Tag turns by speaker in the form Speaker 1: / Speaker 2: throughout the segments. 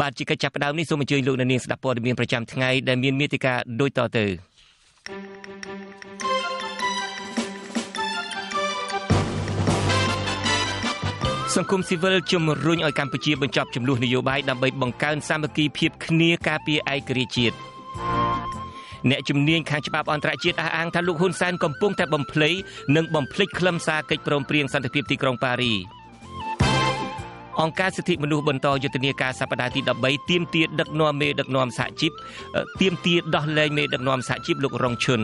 Speaker 1: បាទជាកិច្ចចាប់ផ្ដើមនេះសូមអញ្ជើញលោកអ្នកនាងស្ដាប់ព័ត៌មានប្រចាំថ្ងៃដែលមានមេតិការដូចតទៅសង្គមស៊ីវិលជំរុញឲ្យកម្ពុជាបញ្ចប់ចំនួននយោបាយដើម្បីបង្កើនសាមគ្គីភាពគ្នាការពារឯករាជ្យជាតិអ្នកជំនាញខាងច្បាប់អន្តរជាតិអះអាងថាលោកហ៊ុនសែនកំពុងតែបំភ្លៃនិងបំភ្លេចខ្លឹមសារកិច្ចព្រមព្រៀងសន្តិភាពទីក្រុងប៉ារីសអង្គការសិទ្ធិមនុស្សបន្តយុទ្ធនាការសប្តាហ៍ទី13ទៀមទាដឹកនាំមេដឹកនាំសហជីពទៀមទាដោះលែងមេដឹកនាំសហជីពលោករងឈុន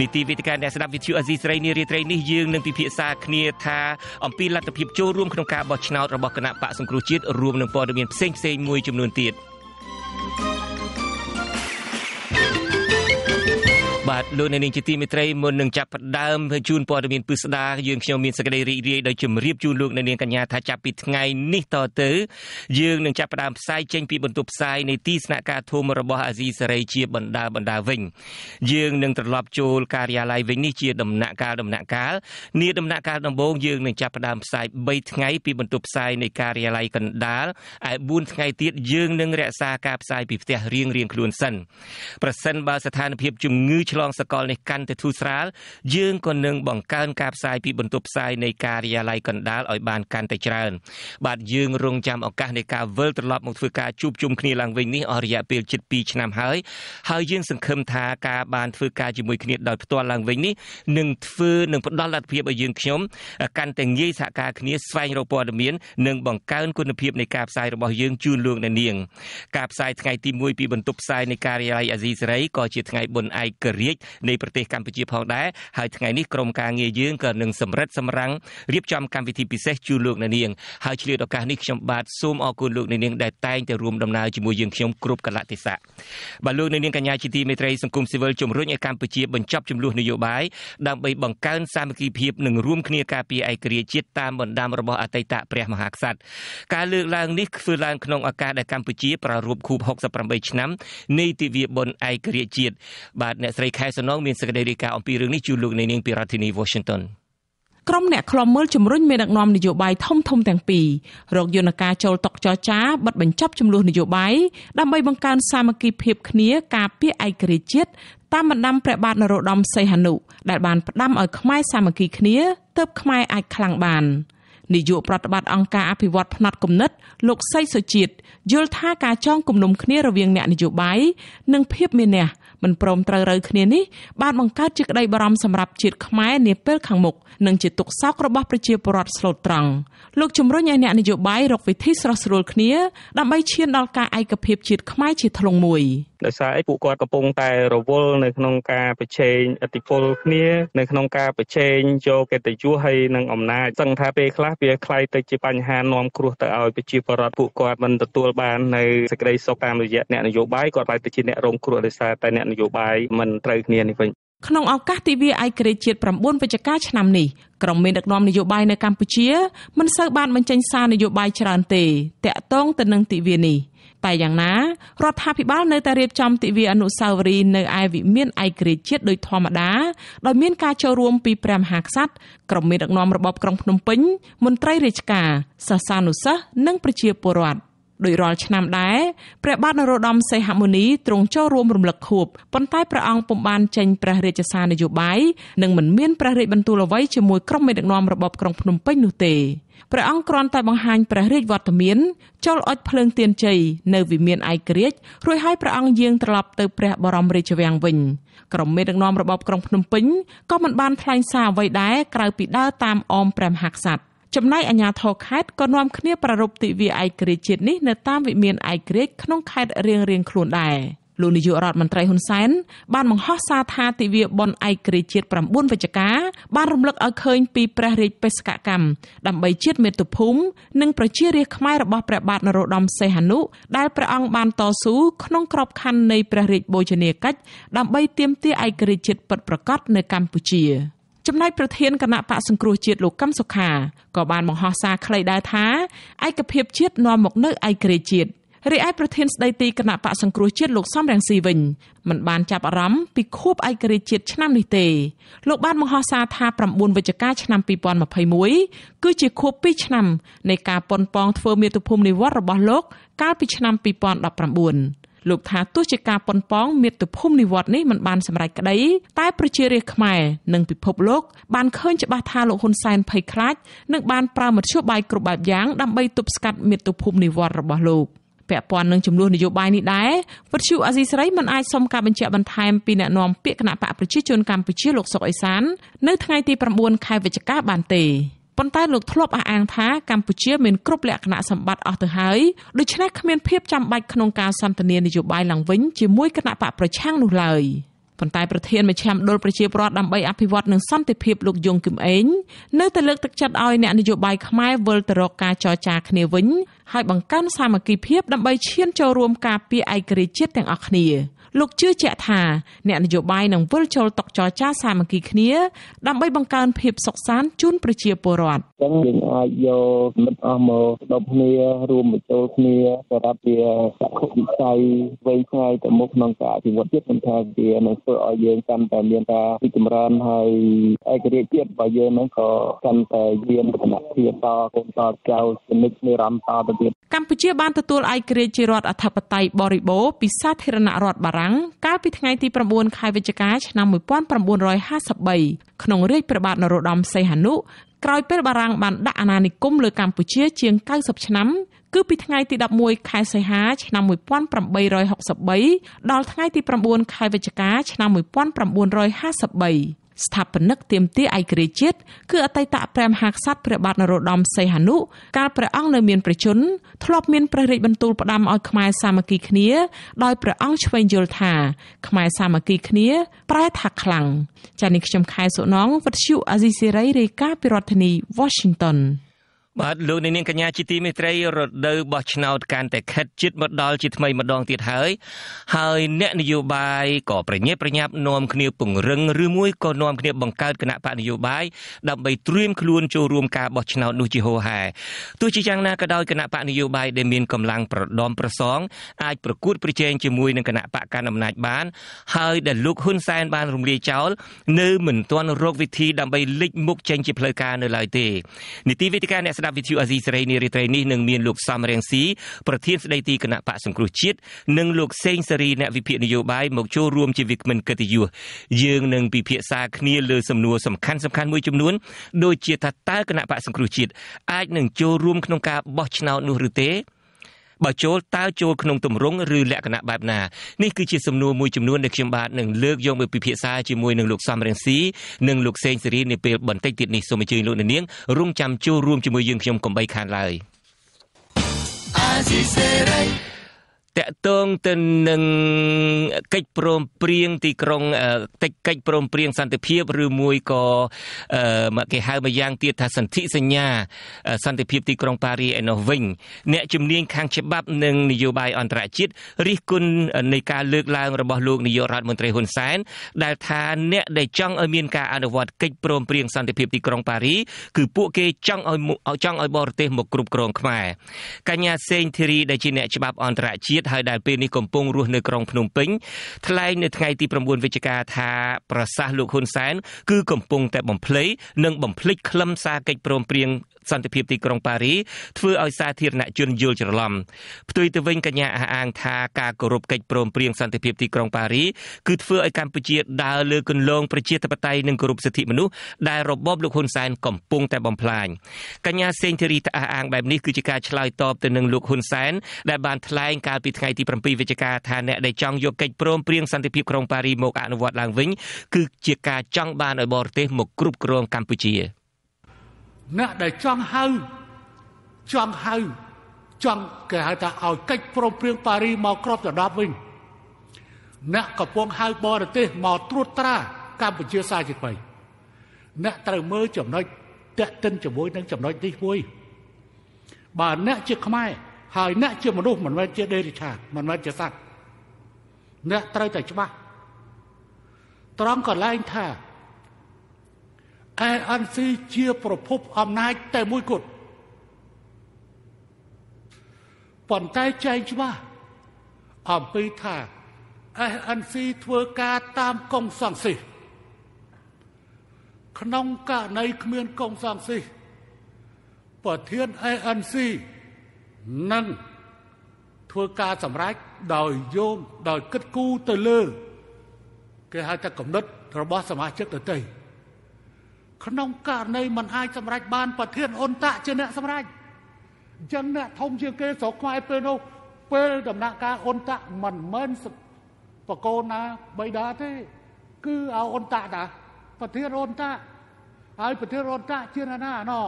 Speaker 1: នីតិវិទ្យាអ្នកស្ដាប់វិទ្យុអេស៊ីស្រីនារីត្រីនេះយើងនឹងពិភាក្សាគ្នាថាអំពីលទ្ធភាពចូលរួមក្នុងការបោះឆ្នោតរបស់គណៈបកសង្គ្រោះជាតិរួមនឹងព័ត៌មានផ្សេងៗមួយចំនួនទៀត។បាទលោកអ្នកនាងជាទីមេត្រីមុននឹងចាប់ផ្ដើមជូនព័ត៌មានពិស្ដាយើងខ្ញុំមានសេចក្តីរីករាយដោយជម្រាបជូនលោកអ្នកនាងកញ្ញាថាចាប់ពីថ្ងៃនេះតទៅយើងនឹងចាប់ផ្ដើមផ្សាយចេញពីបន្ទប់ផ្សាយនៃទីស្នាក់ការធំរបស់អាស៊ីសេរីជាបណ្ដាបណ្ដាវិញយើងនឹងត្រឡប់ចូលការិយាល័យវិញនេះជា ដំណាក់កាលដំណាក់កាលនេះដំណាក់កាលដំបូងយើងនឹងចាប់ផ្ដើមផ្សាយ3ថ្ងៃពីបន្ទប់ផ្សាយនៃការិយាល័យកណ្ដាលឯ4ថ្ងៃទៀតយើងនឹងរក្សាការផ្សាយពីផ្ទះរៀងរៀងខ្លួនសិនប្រសិនបើស្ថានភាពជំងឺឆ្លងងសកលនេះកាន់តែធូរស្រាលយើងក៏នឹងបង្កើនការផ្សាយពីបន្ទប់ផ្សាយនៃការិយាល័យកណ្ដាលឲ្យបានកាន់តែច្រើនបាទយើងរងចាំឱកាសនៃការវិលត្រឡប់មកធ្វើការជួបជុំគ្នាឡើងវិញនេះអស់រយៈពេលជិត2ឆ្នាំហើយហើយយើងសង្ឃឹមថាការបានធ្វើការជាមួយគ្នាដោយផ្ទាល់ឡើងវិញនេះនឹងធ្វើនឹងផ្ដល់លទ្ធភាពឲ្យយើងខ្ញុំកាន់តែងាយសហការគ្នាស្វែងរកព័ត៌មាន និងបង្កើនគុណភាពនៃការផ្សាយរបស់យើងជូនលោកអ្នកនាងការផ្សាយថ្ងៃទី1ពីបន្ទប់ផ្សាយនៃការិយាល័យអាស៊ីសេរីក៏ជាថ្ងៃបុណ្យឯករាជ្យចនៃប្រទេសកម្ពុជាផងដែរហើយថ្ងៃនេះក្រមការងារយើងក៏នឹងសម្រិតសម្រាំងរៀបចំកម្មវិធីពិសេសជូនលោកអ្នកនាងហើយឆ្លៀតឱកាសនេះខ្ញុំបាទសូមអរគុណលោកអ្នកនាងដែលតែងតែរួមដំណើរជាមួយយើងខ្ញុំគ្រប់កលៈទេសៈបាទលោកអ្នកនាងកញ្ញាជាទីមេត្រីសង្គមស៊ីវិលជំរុញឲ្យកម្ពុជាបញ្ចប់ចំនួននយោបាយដើម្បីបង្កើនសាមគ្គីភាពនិងរួមគ្នាការពារឯករាជ្យជាតិតាមបណ្ដាំរបស់អតីតព្រះមហាក្សត្រការលើកឡើងនេះធ្វើឡើងក្នុងឱកាសដែលកម្ពុជាប្រារព្ធខួប68ឆ្នាំនៃទិវាបុណ្យឯករាជ្យជាតិបាទអ្នកស្រីខខែសំណងមានសេចក្តីរាយការណ៍អំពីរឿងនេះជូនលោកនាងពីរដ្ឋធានី Washington
Speaker 2: ក្រុមអ្នកខ្លំមើលជំរុញមេដឹកនាំនយោបាយធំធំទាំងពីររកយន្តការចូលតុចរចាបិទបញ្ចប់ចំនួននយោបាយដើម្បីបង្កើនសាមគ្គីភាពគ្នាការពារឯករាជ្យជាតិតាមបណ្ដាំព្រះបាទនរោត្តមសីហនុដែលបានផ្ដាំឲ្យខ្មែរសាមគ្គីគ្នាទើបខ្មែរអាចខ្លាំងបាននាយកប្រតិបត្តិអង្គការអភិវឌ្ឍភ្នត់គំនិត លោកសីសុជាតិយល់ថាការចងគំនុំគ្នារវាងអ្នកនយោបាយនិងភាពមានះមិនព្រមត្រូវរូវគ្នានេះបានបង្កើតជាក្តីបារម្ភសម្រាប់ជាតិខ្មែរនាពេលខាងមុខនិង ជាទុក្ខសោករបស់ប្រជាពលរដ្ឋស្លូតត្រង់លោកជំរុញឲ្យអ្នកនយោបាយរកវិធីស្រស់ស្រួលគ្នាដើម្បីឈានដល់ការឯកភាពជាតិខ្មែរជាធ្លុងមួយ។
Speaker 3: ដោយសារអីពួកគាត់កំពុងតែរវល់នៅក្នុងការប្រជែងឥទ្ធិពលគ្នានៅក្នុងការប្រជែងយកកិត្តិយសហើយនិងអំណាចសឹងថាពេលខ្លះវាคล้ายទៅជាបញ្ហានាំគ្រោះទៅឲ្យប្រជាពលរដ្ឋពួកគាត់មិនទទួលបាននៅសេចក្តីសុខតាមរយៈអ្នកនយោបាយគាត់បែរទៅជាអ្នករងគ្រោះដោយសារតែអ្នកនយោបាយមិនត្រូវគ្នានេះវិញ
Speaker 2: ក្នុងឱកាសទិវាឯករាជ្យជាតិ9វិច្ឆិកាឆ្នាំនេះក្រុមមេដឹកនាំនយោបាយនៅកម្ពុជាមិនសូវបានបញ្ចេញសារនយោបាយច្រើនទេតាក់ទងទៅនឹងទិវានេះ។តែយ៉ាងណារដ្ឋាភិបាលនៅតែរៀបចំទិវាអនុស្សាវរីយ៍នៅឯវិមានឯករាជ្យជាតិដោយធម្មតាដោយមានការចូលរួមពីព្រះមហាក្សត្រក្រុមមេដឹកនាំរបបក្រុងភ្នំពេញ មន្ត្រីរាជការសាសនានុសិស្សនិងប្រជាពលរដ្ឋដោយរាល់ឆ្នាំដែរព្រះបាទនរោត្តមសីហមុនីទ្រង់ចូលរួមរំលឹកខួបប៉ុន្តែព្រះអង្គពុំបានចេញព្រះរាជសារនយោបាយនិងមិនមានព្រះរាជបន្ទូលអ្វីជាមួយក្រុមមេដឹកនាំរបបក្រុងភ្នំពេញនោះទេព្រះអង្គគ្រាន់តែបង្ហាញព្រះរាជវត្តមានចូលអុជភ្លើងទៀនជ័យនៅវិមានឯករាជ្យរួចហើយព្រះអង្គយាងត្រឡប់ទៅព្រះបរមរាជវាំងវិញក្រុមមេដឹកនាំរបបក្រុងភ្នំពេញក៏មិនបានថ្លែងសារអ្វីដែរក្រៅពីដើរតាមអមព្រះមហាក្សត្រចំណែកអាជ្ញាធរខេត្តក៏នាំគ្នាប្រារព្ធទិវាឯករាជ្យជាតិនេះនៅតាមវិមានឯករាជ្យក្នុងខេត្តរៀងៗខ្លួនដែរលោកនាយករដ្ឋមន្ត្រីហ៊ុនសែនបានបង្ហោះសារថាទិវាបុណ្យឯករាជ្យជាតិ9វិច្ឆិកាបានរំលឹកឲ្យឃើញពីព្រះរាជបេសកកម្មដើម្បីជាតិមាតុភូមិនិងប្រជារាស្ត្រខ្មែររបស់ព្រះបាទនរោត្តមសីហនុដែលព្រះអង្គបាន តស៊ូក្នុងក្របខ័ណ្ឌនៃព្រះរាជបូជនីយកិច្ចដើម្បីទាមទារឯករាជ្យជាតិពិតប្រាកដនៅកម្ពុជា។ចំណែកប្រធានគណៈបកសង្គ្រោះជាតិលោកកឹមសុខាក៏បានបង្ហោះសារខ្លីដែរថាឯកភាពជាតិនាំមកនៅឯករាជ្យជាតិរីឯប្រធានស្ដីទីគណៈបកសង្គ្រោះជាតិលោកសំរងស៊ីវិញមិនបានចាប់អារម្មណ៍ពីខួបឯករាជ្យជាតិឆ្នាំនេះទេលោកបានបង្ហោះសារថា9វិច្ឆិកាឆ្នាំ2021គឺជាខួប2ឆ្នាំនៃការប៉ុនប៉ងធ្វើមាតុភូមិនិវត្តរបស់លោក កាលពីឆ្នាំ2019លោកថាទោះជាការប៉ុនប៉ងមាតុភូមិនិវត្តនេះមិនបានសម្រេចក្តីតែប្រជារាស្ត្រខ្មែរនិងពិភពលោកបានឃើញច្បាស់ថាលោកហ៊ុនសែនភ័យខ្លាចនិងបានប្រើមធ្យោបាយគ្រប់បែបយ៉ាងដើម្បីទប់ស្កាត់មាតុភូមិនិវត្តរបស់លោក។ពាក់ព័ន្ធនឹងចំនួននយោបាយនេះដែរវិទ្យុអាស៊ីសេរីមិនអាចសុំការបញ្ជាក់បន្ថែមពីអ្នកនាំពាក្យគណៈបកប្រជាជនកម្ពុជាលោកសុកអេសាន នៅថ្ងៃទី9ខែវិច្ឆិកាបានទេ។ប៉ុន្តែលោកធ្លាប់អះអាងថាកម្ពុជាមានគ្រប់លក្ខណៈសម្បត្តិអស់ទៅហើយដូច្នេះគ្មានភាពចាំបាច់ក្នុងការសន្ទនានយោបាយឡើងវិញជាមួយគណៈបកប្រឆាំងនោះឡើយប៉ុន្តែប្រធានមជ្ឈមណ្ឌលប្រជាប្រដ្ឋដើម្បីអភិវឌ្ឍនឹងសន្តិភាពលោកយងគឹមអេងនៅតែលើកទឹកចិត្តឲ្យអ្នកនយោបាយខ្មែរវិលទៅរកការចរចាគ្នាវិញហើយបង្កើនសាមគ្គីភាពដើម្បីឈានចូលរួមការពារឯករាជ្យជាតិទាំងអស់គ្នាលោកជឿជាក់ថាអ្នកនយោបាយនឹងវិលចូលតុចរចាសាមគ្គីគ្នាដើម្បីបង្កើនភាពសុខសាន្តជូនប្រជាពលរដ្ឋ
Speaker 1: អញ្ចឹងយើងអាចយកមិត្តអស់មកដុំគ្នារួមបញ្ចូលគ្នាសម្រាប់ជាសកលវិស័យវ័យឆ្ងាយទៅមុខក្នុងការអភិវឌ្ឍជាតិមិនថាវានឹងធ្វើឲ្យយើងកាន់តែមានការរីកចម្រើនហើយឯករាជ្យជាតិរបស់យើងនឹងក៏កាន់
Speaker 4: តែយានលក្ខណៈភាពតកូនតចៅជំនិចនិរន្តរ៍តទៅទៀត
Speaker 2: កម្ពុជាបានទទួលឯករាជ្យជារដ្ឋអធិបតេយ្យបរិបូរណ៍ពីសាធារណរដ្ឋបារាំងរាំងកាលពីថ្ងៃទី9ខែវិច្ឆិកាឆ្នាំ1953ក្នុងរាជព្រះបាទនរោត្តមសីហនុក្រោយពេលបារាំងបានដាក់អាណានិគមលើកម្ពុជាជាង90ឆ្នាំគឺពីថ្ងៃទី11ខែសីហាឆ្នាំ1863ដល់ថ្ងៃទី9ខែវិច្ឆិកាឆ្នាំ1953ស្ថាបនិកទៀមទាឯករាជ្យជាតិគឺ អតីតព្រះមហាក្សត្រព្រះបាទនរោត្តមសីហនុកាលព្រះអង្គនៅ មានប្រជជន ធ្លាប់មានព្រះរាជបន្ទូលផ្ដាំឲ្យខ្មែរសាមគ្គីគ្នាដោយព្រះអង្គឆ្វេងយល់ថាខ្មែរសាមគ្គីគ្នាប្រែថាខ្លាំងចា៎នេះខ្ញុំខែសុណងវັດឈូអាស៊ីសេរីរាយការណ៍ពីរដ្ឋធានី Washington
Speaker 1: បាទលោកនាងកញ្ញាជាទីមេត្រីរដូវបោះឆ្នោតកាន់តែខិតជិតមកដល់ជាថ្មីម្ដងទៀតហើយហើយអ្នកនយោបាយក៏ប្រញាប់ប្រញាប់នាំគ្នាពង្រឹងឬមួយក៏នាំគ្នាបង្កើតគណៈបកនយោបាយដើម្បីត្រៀមខ្លួនចូលរួមការបោះឆ្នោតនោះជាហោហែទោះជាយ៉ាងណាក៏ដោយគណៈបកនយោបាយដែលមានកម្លាំងប្រដំប្រសងអាចប្រកួតប្រជែងជាមួយនឹងគណៈបកកណ្ដាលអំណាចបាន ហើយដែលលោកហ៊ុនសែនបានរំលាយចោលនៅមិនទាន់រកវិធីដើម្បីលេចមុខចេញជាផ្លូវការនៅឡើយទេនីតិវិទ្យាអ្នកស្ដាប់វិទ្យុអាស៊ីសេរីនារីត្រីនេះនឹងមានលោកសំរៀងស៊ីប្រធានស្ដីទីគណៈបកសង្គ្រោះជាតិនិងលោកសេងសេរីអ្នកវិភាគនយោបាយមកចូលរួមជាវិក្កមិនកិត្តិយសយើងនឹងពិភាក្សាគ្នាលើសំណួរសំខាន់សំខាន់មួយចំនួនដូចជាថាតើគណៈបកសង្គ្រោះជាតិអាចនឹងចូលរួមក្នុងការបោះឆ្នោតនោះឬទេបើចូលតើចូលក្នុងទម្រង់ឬលក្ខណៈបែបណានេះគឺជាសំណួរមួយចំនួនដែលខ្ញុំបាទនឹងលើកយកមកពិភាក្សាជាមួយនឹងលោកសំរងស៊ីនិងលោកសេងសេរីនាពេលបន្តិចទៀតនេះសូមអញ្ជើញលោកនាងរួមចាំចូលរួមជាមួយយើងខ្ញុំកំបីខានឡើយ
Speaker 5: អាស៊ីសេរី
Speaker 1: តកតងទៅនឹងកិច្ចព្រមព្រៀងទីក្រុងតិចកិច្ចព្រមព្រៀងសន្តិភាពឬមួយក៏មកគេហៅមកយ៉ាងទៀតថាសន្ធិសញ្ញា សន្តិភាពទីក្រុងប៉ារីឯនោះវិញ អ្នកជំនាញខាងច្បាប់និងនយោបាយអន្តរជាតិរិះគន់នៃការលើកឡើងរបស់លោកនាយករដ្ឋមន្ត្រីហ៊ុនសែនដែលថាអ្នកដែលចង់ឲ្យមានការអនុវត្តកិច្ចព្រមព្រៀងសន្តិភាពទីក្រុងប៉ារីគឺពួកគេចង់ឲ្យចង់ឲ្យបរទេសមកគ្រប់គ្រងខ្មែរកញ្ញាសេងធីរីដែលជាអ្នកច្បាប់អន្តរជាតិជាតិហើយដែលពេលនេះកំពុងរស់នៅក្រុងភ្នំពេញថ្លែងនៅថ្ងៃទី9វិច្ឆិកា ថាប្រសាសន៍លោកហ៊ុនសែនគឺកំពុងតែបំភ្លៃនិងបំភ្លេចខ្លឹមសារកិច្ចព្រមព្រៀងសន្តិភាពទីក្រុងប៉ារីធ្វើឲ្យសាធារណជនយល់ច្រឡំផ្ទុយទៅវិញកញ្ញាអះអាងថាការគោរពកិច្ចព្រមព្រៀងសន្តិភាពទីក្រុងប៉ារីគឺធ្វើឲ្យកម្ពុជាដើរលើគន្លងប្រជាធិបតេយ្យនិងគោរពសិទ្ធិមនុស្សដែលរបបលោកហ៊ុនសែនកំពុងតែបំផ្លាញកញ្ញាសេងធីរីអះអាងបែបនេះគឺជាការឆ្លើយតបទៅនឹងលោកហ៊ុនសែនដែលបានថ្លែងកាលពីថ្ងៃទី7វិច្ឆិកាថាអ្នកដែលចង់យកកិច្ចព្រមព្រៀងសន្តិភាពក្រុងប៉ារីមកអនុវត្តឡើងវិញគឺជាការចង់បានឲ្យបរទេសមកគ្រប់គ្រងកម្ពុជា។
Speaker 5: អ្នកដែលចង់ហៅ ចង់ហៅចង់គេហៅថាឲ្យកិច្ចព្រមព្រៀងប៉ារីមកគ្របដណ្ដប់វិញអ្នកកំពុងហៅបរទេសមកត្រួតត្រាកម្ពុជាសាជាថ្មីអ្នកត្រូវមើលចំណុចតេតិនជាមួយនឹងចំណុចនេះមួយបើអ្នកជាខ្មែរហើយ អ្នកជាមនុស្សមិនមែនជាដេរិឆាតមិនមែនជាសត្វអ្នកត្រូវតែច្បាស់ត្រង់កន្លែងថា ANC ជាប្រភពអំណាចតែមួយគត់ប៉ុន្តែចែងច្បាស់អំពីថា ANC ធ្វើការតាមកងសង្ស៊ីក្នុងករណីគ្មានកងសង្ស៊ីប្រធាន ANC នឹងធ្វើការសម្រេចដោយយោងដោយគិតគូរទៅលើគេហៅថាកំណត់របស់សមាជិកដទៃក្នុងករណីมันអាចសម្រេចបានប្រធានអន្តៈជាអ្នកសម្រេចអញ្ចឹងអ្នកធំជាងគេស្រុកខ្មែរពេលនោះពេលដំណាក់កាលអន្តៈមិនមែនបកូនណាបៃតាទេ គឺឲ្យអន្តៈតាប្រធានអន្តៈហើយប្រធានអន្តៈជា ណាណាណោ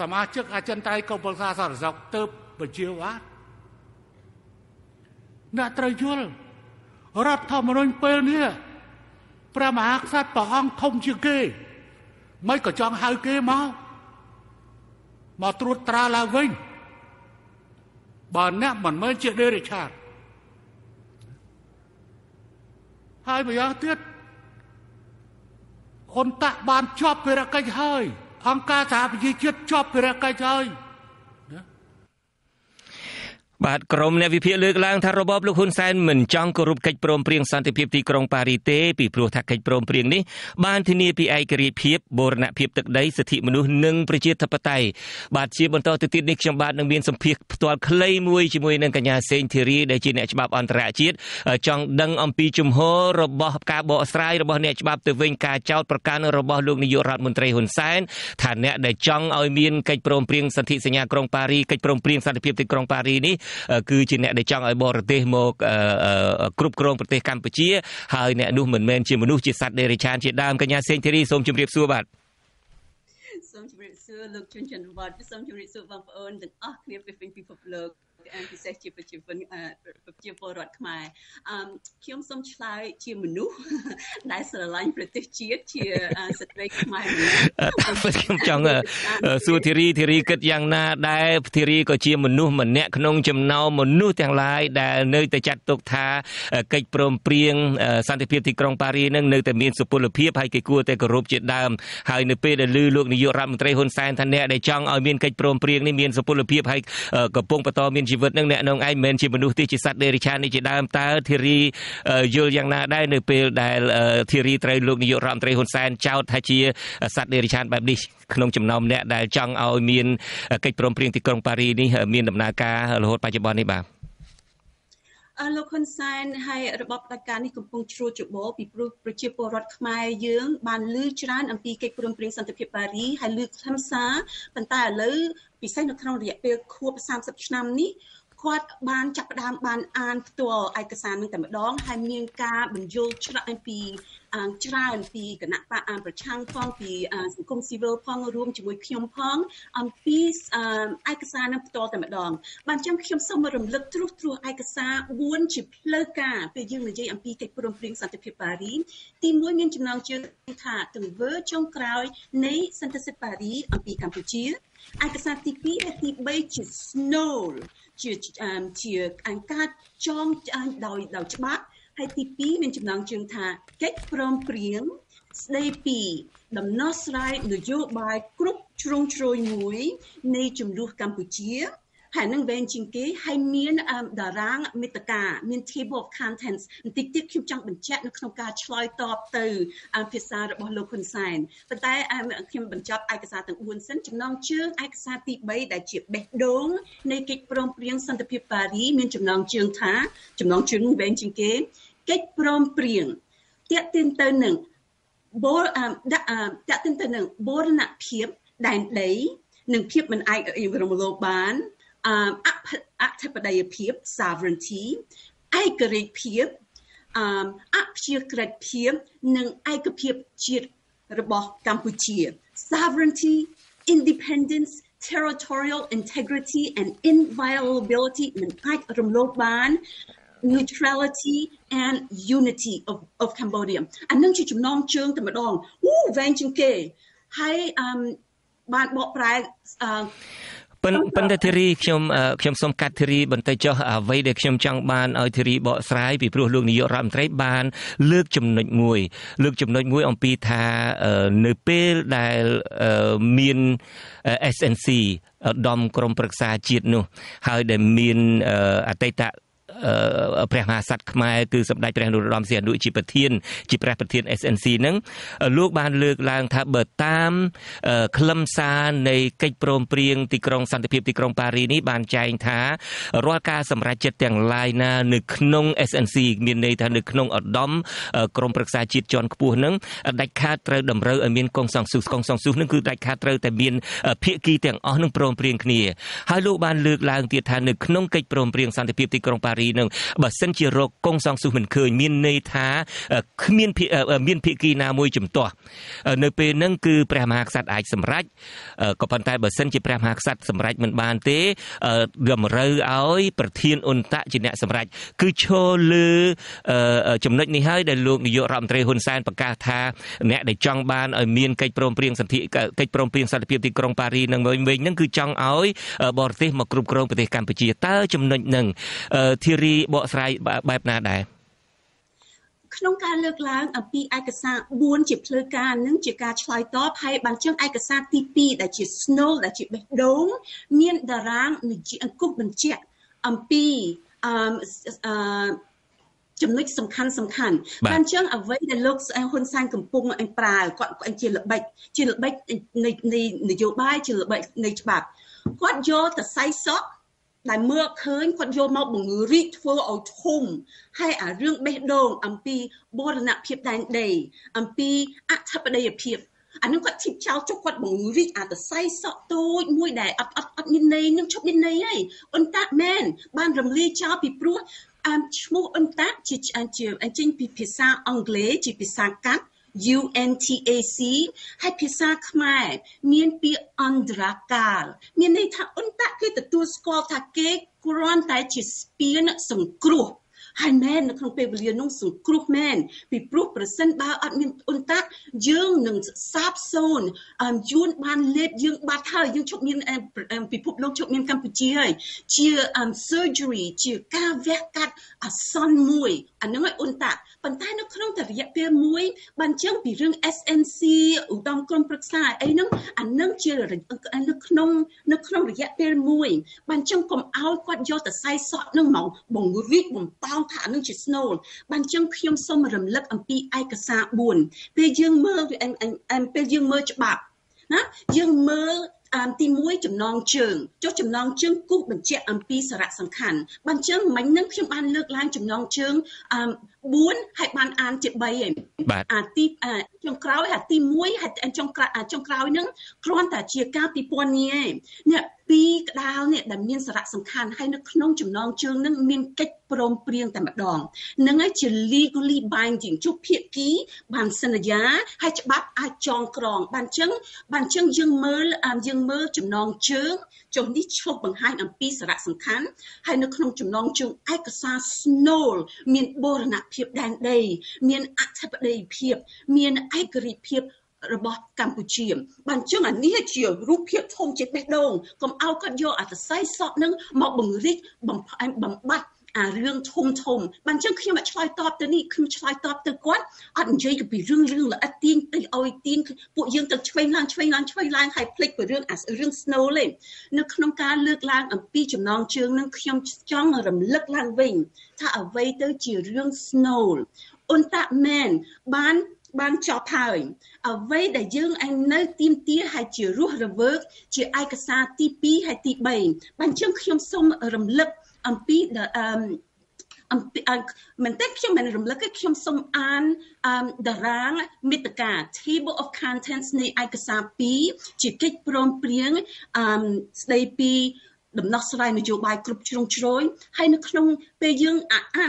Speaker 5: សមាជិកអចិន្ត្រៃយ៍កុពលសាសរសកទៅបញ្ជាវត្តអ្នកត្រូវយល់រដ្ឋធម្មនុញ្ញពេលនេះព្រះមហាក្សត្រព្រះអង្គធំជាងគេមិនក៏ចង់ហៅគេមកមកត្រួតត្រាឡើងវិញបើអ្នកមិនមែនជាដេរិឆាតហើយម្យ៉ាងទៀតហ៊ុនតាក់បានជាប់ភារកិច្ចហើយអង្គការសហប្រជាជាតិជាប់ភារកិច្ចហើយ
Speaker 1: បាទក្រមអ្នកវិភាគលើកឡើងថារបបលោកហ៊ុនសែនមិនចង់គោរពកិច្ចព្រមព្រៀងសន្តិភាពទីក្រុងប៉ារីទេពីព្រោះថាកិច្ចព្រមព្រៀងនេះបានធានាពីឯករាជ្យភាពបូរណភាពទឹកដីសិទ្ធិមនុស្សនិងប្រជាធិបតេយ្យបាទជាបន្តទៅទៀតនេះខ្ញុំបាទនឹងមានសម្ភាសផ្ទាល់ខ្លីមួយជាមួយនឹងកញ្ញាសេងធីរីដែលជាអ្នកច្បាប់អន្តរជាតិចង់ដឹងអំពីជំហររបស់ការបកស្រាយរបស់អ្នកច្បាប់ទៅវិញការចោទប្រកាន់របស់លោកនាយករដ្ឋមន្ត្រីហ៊ុនសែនថាអ្នកដែលចង់ឲ្យមានកិច្ចព្រមព្រៀងសន្ធិសញ្ញាក្រុងប៉ារីកិច្ចព្រមព្រៀងសន្តិភាពទីក្រុងប៉ារីនេះគឺជាអ្នកដែលចង់ឲ្យ បរទេសមក គ្រប់គ្រងប្រទេសកម្ពុជា ហើយអ្នកនោះមិនមែនជាមនុស្សជាសត្វដេរិឆានជាដើមកញ្ញាសេងធីរីសូមជម្រាបសួរបាទ
Speaker 6: សូមជម្រាបសួរលោកជុនច័ន្ទវត្តសូមជម្រាបសួរបងប្អូនទាំងអស់គ្នាពីពិភពលោកពិសេសជាប្រជាពលប្រជាពលរដ្ឋខ្មែរអឺខ្ញុំសូមឆ្លើយជាមនុស្សដែលស្រឡាញ់ប្រទេសជាតិជាស្ត្រីខ្មែរខ្ញុំចង់
Speaker 1: សួរធីរីធីរីគិតយ៉ាងណា ដែរធីរីក៏ជាមនុស្សម្នាក់ក្នុងចំណោមមនុស្សទាំងឡាយដែលនៅតែចាត់ទុកថា កិច្ចព្រមព្រៀងសន្តិភាពទីក្រុងប៉ារីនឹងនៅតែមានសុពលភាពហើយគេគួរតែគោរពជាដើមហើយនៅពេលដែលឮលោកនាយករដ្ឋមន្ត្រីហ៊ុនសែនថាអ្នកដែលចង់ឲ្យមានកិច្ចព្រមព្រៀងនេះមានសុពលភាពហើយកំពុងបន្តមានជីវិតនឹងអ្នកនងឯងមិនជាមនុស្សទេជាសត្វដេរិឆាននេះជាដើមតើធីរីយល់យ៉ាងណាដែរនៅ ពេលដែលធីរីត្រូវលោកនាយករដ្ឋមន្ត្រីហ៊ុនសែនចោទថាជាសត្វដេរិឆានបែបនេះ ក្នុងចំណោមអ្នក ដែលចង់ឲ្យមានកិច្ចព្រមព្រៀងទីក្រុងប៉ារីនេះមានដំណើរការរហូតបច្ចុប្បន្ននេះបាទ
Speaker 6: អរលោកហ៊ុនសែនហើយរបបផ្ដាច់ការនេះកំពុងជ្រួតច្បោពីព្រោះប្រជាពលរដ្ឋខ្មែរយើង បានលឺច្រើនអំពីកិច្ចព្រមព្រៀងសន្តិភាពប៉ារីហើយលឺខ្លឹមសារប៉ុន្តែឥឡូវពិសេសនៅក្នុងរយៈពេលខួប30ឆ្នាំនេះគាត់បានចាប់ផ្ដើមបានអានផ្ទាល់ឯកសារនឹងតែម្ដងហើយមានការបញ្យល់ច្រើនពីច្រើនពីគណៈបកអានប្រឆាំងផងពីសង្គមស៊ីវិលផងរួមជាមួយខ្ញុំផងអំពីឯកសារនឹងផ្ទាល់តែម្ដងបានចាំខ្ញុំសូមរំលឹកត្រួសត្រាសឯកសារ4ជាផ្លូវការពេលយើងនិយាយអំពីកិច្ចព្រមព្រៀងសន្តិភាពប៉ារី ទី1មានចំណងជើងថាទង្វើចុងក្រោយនៃសន្តិភាពប៉ារីអំពីកម្ពុជាឯកសារទី2និងទី3ជា Snow ជាជាអង្ការចងដោយដោយច្បាប់ហើយទី2មានចំណងជើងថាកិច្ចព្រមព្រៀងស្ដីពីដំណោះស្រាយនយោបាយគ្រប់ជ្រុងជ្រោយមួយនៃជំនួសកម្ពុជាផែននឹងវែងជាងគេហើយមានតារាងមេត្តាមាន table of contents បន្តិចទៀតខ្ញុំចង់បញ្ជាក់នៅក្នុងការឆ្លើយតបទៅភាសារបស់លោកហ៊ុនសែនប៉ុន្តែខ្ញុំបញ្ចប់ឯកសារទាំង4សិនចំណងជើងឯកសារទី3ដែលជាបេះដូងនៃកិច្ចព្រមព្រៀងសន្តិភាពប៉ារីមានចំណងជើងថាចំណងជើងវែងជាងគេកិច្ចព្រមព្រៀងតាក់ទិនទៅនឹងបូរតាក់ទិនទៅនឹងបូរណភាពដែនដី និងភាពមិនឯករំលោភបានអធិបតេយ្យភាព sovereignty ឯករាជ្យភាពអព្យាក្រឹតភាពនិងឯកភាពជាតិរបស់កម្ពុជា sovereignty independence territorial integrity and inviolability មិនអាចរំលោភបាន neutrality and unity of of Cambodia អានឹងជាចំណងជើងតែម្ដងអូវែងជាងគេហើយអឺបានបកប្រែ
Speaker 1: ប៉ុន្តែធីរីខ្ញុំខ្ញុំសូមកាត់ធីរីបន្តិចចុះអ្វីដែលខ្ញុំចង់បានឲ្យធីរីបកស្រាយពីព្រោះលោកនាយករដ្ឋមន្ត្រីបាន លើកចំណុចមួយ លើកចំណុចមួយអំពីថានៅពេលដែលមាន SNC ឧត្តមក្រុមប្រឹក្សាជាតិនោះហើយដែលមានអតីតព្រះមហាក្សត្រខ្មែរគឺសម្ដេចព្រះនរោត្តមសីហនុជាប្រធានជាព្រះប្រធាន SNC ហ្នឹងលោកបានលើកឡើងថាបើតាមខ្លឹមសារនៃកិច្ចព្រមព្រៀងទីក្រុងសន្តិភាពទីក្រុងប៉ារីនេះបានចែងថារាល់ការសម្រេចចិត្តទាំង lain ណានៅក្នុង SNC មានន័យថានៅក្នុងឧត្តមក្រមប្រឹក្សាជាតិជាន់ខ្ពស់ហ្នឹងដាច់ខាតត្រូវតម្រូវឲ្យមានកងសង្ស៊ូកងសង្ស៊ូហ្នឹងគឺដាច់ខាតត្រូវតែមាន ភាគីទាំងអស់នឹងព្រមព្រៀងគ្នាហើយលោកបានលើកឡើងទៀតថានៅក្នុងកិច្ចព្រមព្រៀងសន្តិភាពទីក្រុងប៉ារីនឹងបើសិនជារកកងសងស៊ូមិនឃើញមានន័យថាគ្មានមានភៀកីណាមួយជំទាស់នៅពេលហ្នឹងគឺព្រះមហាក្សត្រអាចសម្រេចក៏ប៉ុន្តែបើសិនជាព្រះមហាក្សត្រសម្រេចមិនបានទេតម្រូវឲ្យប្រធានអន្តៈជាអ្នកសម្រេចគឺឈរលើចំណុចនេះហើយដែលលោកនាយករដ្ឋមន្ត្រីហ៊ុនសែនប្រកាសថាអ្នកដែលចង់បានឲ្យមានកិច្ចព្រមព្រៀងសន្ធិកិច្ចព្រមព្រៀងសន្តិភាពទីក្រុងប៉ារីនឹងវិញវិញហ្នឹងគឺចង់ឲ្យបរទេសមកគ្រប់គ្រងប្រទេសកម្ពុជាតើចំណុចហ្នឹងធារគ្រីបកស្រាយបែបណាដែរ
Speaker 6: ក្នុងការលើកឡើងអំពីឯកសារ4ជាផ្លូវការនឹងជាការឆ្លើយតបហើយបានចឹងឯកសារទី2ដែលជា Snow ដែលជាបេះដូងមានតារាងនិយាយអង្គបញ្ជាក់អំពីអឺចំណុចសំខាន់សំខាន់តាមជើងអ្វីដែលលោកហ៊ុនសែនកំពុងអញប្រើគាត់អញជាល្បិចជាល្បិចនៃនយោបាយជាល្បិចនៃច្បាប់គាត់យកទៅសៃសក់ដែលមើលឃើញគាត់យកមកបង្រីកធ្វើឲ្យធំហើយអារឿងបេះដូងអំពីបរណភាពដែនដីអំពីអធិបតេយ្យភាពអានឹងគាត់ធីបចោលចុះគាត់បង្រីកអាតស័យសក់តូចមួយដែលអត់អត់អត់មានន័យនឹងឈប់មានន័យហើយអ៊ុនតាមែនបានរំលាយចោលពីព្រោះអាឈ្មោះអ៊ុនតាជាជាអញ្ចឹងពីភាសាអង់គ្លេសជាភាសាកាត់ UNTAC ហើយភាសាខ្មែរមានពាក្យអន្តរកាលមានន័យថាអន្តៈគេទទួលស្គាល់ថាគេគ្រាន់តែជាស្ពានសង្គ្រោះហើយមែននៅក្នុងពេលវេលានោះសង្គ្រោះមែនពីព្រោះប្រសិនបើអត់មានអ៊ុនតាក់យើងនឹងសាបសូន្យអមជួនបានលេបយើង បាត់ហើយយើងជប់មានពិភពលោកជប់មានកម្ពុជាហើយជា surgery ជាការវះកាត់អសន្នមួយអានឹងឲ្យអ៊ុនតាក់ប៉ុន្តែនៅក្នុងតែរយៈពេលមួយបានចឹងពីរឿង SNC ឧត្តមក្រុមប្រឹក្សាអីហ្នឹងអានឹងជានៅក្នុងនៅក្នុងរយៈពេលមួយបានចឹងកុំឲ្យគាត់យកទៅសៃសក់នឹងមកបង្រីកបំតោងថាអានឹងជាស្នូលបានចឹងខ្ញុំសូមរំលឹកអំពីឯកសារ4ពេលយើងមើលពេលយើងមើលច្បាប់ណាយើងមើលទី1ចំណងជើងចុះចំណងជើងគូសបញ្ជាក់អំពីសារៈសំខាន់បើអញ្ចឹងមិញនឹងខ្ញុំបានលើកឡើងចំណងជើង4ហើយបានអានជា3ហើយអាទីចុងក្រោយអាទី1ហើយចុងចុងក្រោយនឹងគ្រាន់តែជាការពិពណ៌នាឯងពីរក្តារនេះដែលមានសារៈសំខាន់ហើយនៅក្នុងចំណងជើងនឹងមានកិច្ចព្រមព្រៀងតែម្ដងនឹងឯជា legally binding ជុភាគីបានសន្យាហើយច្បាប់អាចចងក្រង បានចឹងបានចឹងយើងមើលយើងមើលចំណងជើងចុះនេះឈប់បង្ហាញអំពីសារៈសំខាន់ហើយនៅក្នុងចំណងជើងឯកសារ Snow មានបូរណភាពដែនដីមានអធិបតេយ្យភាព មានឯករាជ្យភាពរបស់កម្ពុជាបានចឹងអានេះជារូបភាពធំជាបេះដូងកុំឲ្យគាត់យកអាសរសៃសក់ហ្នឹងមកបង្រិចបំផ្អែមបំបាត់អារឿងធំធំបានចឹងខ្ញុំអត់ឆ្លើយតបទៅនេះខ្ញុំឆ្លើយតបទៅគាត់អត់និយាយពីរឿងរឿងល្អិតទាញទៅឲ្យទាញពួកយើងទៅឆ្វេងឡើងឆ្វេងឡើងឆ្វេងឡើងហើយភ្លេចពីរឿងអារឿង snow លេនៅក្នុងការលើកឡើងអំពីចំណងជើងនឹងខ្ញុំចង់រំលឹកឡើងវិញថាអ្វីទៅជារឿង snow អ៊ុនតាមែនបានបានចប់ហើយអ្វីដែលយើងឯងនៅទីមទាហើយជារស់រវើកជាឯកសារទី2ហើយទី3បានជាងខ្ញុំសូមរំលឹកអំពីអំពីមែនតើខ្ញុំមិនរំលឹកទេខ្ញុំសូមអានតារាងមេតការ Table of Contents នៃឯកសារ2ជាកិច្ចព្រមព្រៀងស្ដីពីដំណោះស្រាយនយោបាយគ្រប់ជ្រុងជ្រោយហើយនៅក្នុងពេលយើងអា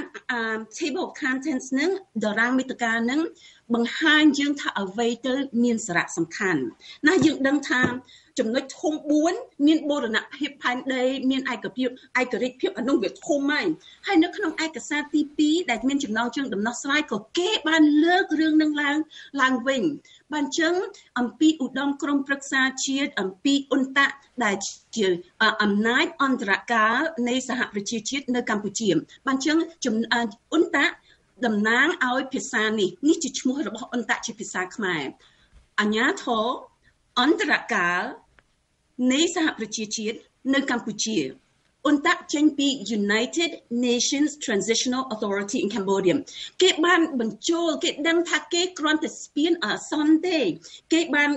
Speaker 6: ន table of contents នឹងតារាងមេតការនឹងបង្ហាញយើងថាអ្វីទៅមានសារៈសំខាន់ណាយើងដឹងថាចំណុចធំ4មានបូរណភាពផែនដីមានឯកភាពឯករាជ្យភាពអនុវាធំហើយហើយនៅក្នុងឯកសារទី2ដែល មានចំណងជើងដំណោះស្រាយក៏គេបានលើករឿងនឹងឡើងឡើងវិញបានចឹងអំពីឧត្តមក្រុមប្រឹក្សាជាតិអំពីអ៊ុនតាក់ដែលជាអំណាចអន្តរកាលនៃសហប្រជាជាតិនៅកម្ពុជាបានចឹងអ៊ុនតាក់តំណាងឲ្យភាសានេះនេះជាឈ្មោះរបស់អន្តរជាភាសាខ្មែរអញ្ញាធរអន្តរកាលនៃសហប្រជាជាតិនៅកម្ពុជាអ៊ុនតាក់ចេញពី United Nations Transitional Authority in Cambodia គេបានបញ្ចូលគេដឹងថាគេគ្រាន់តែស្ពានអាសន្នទេគេបាន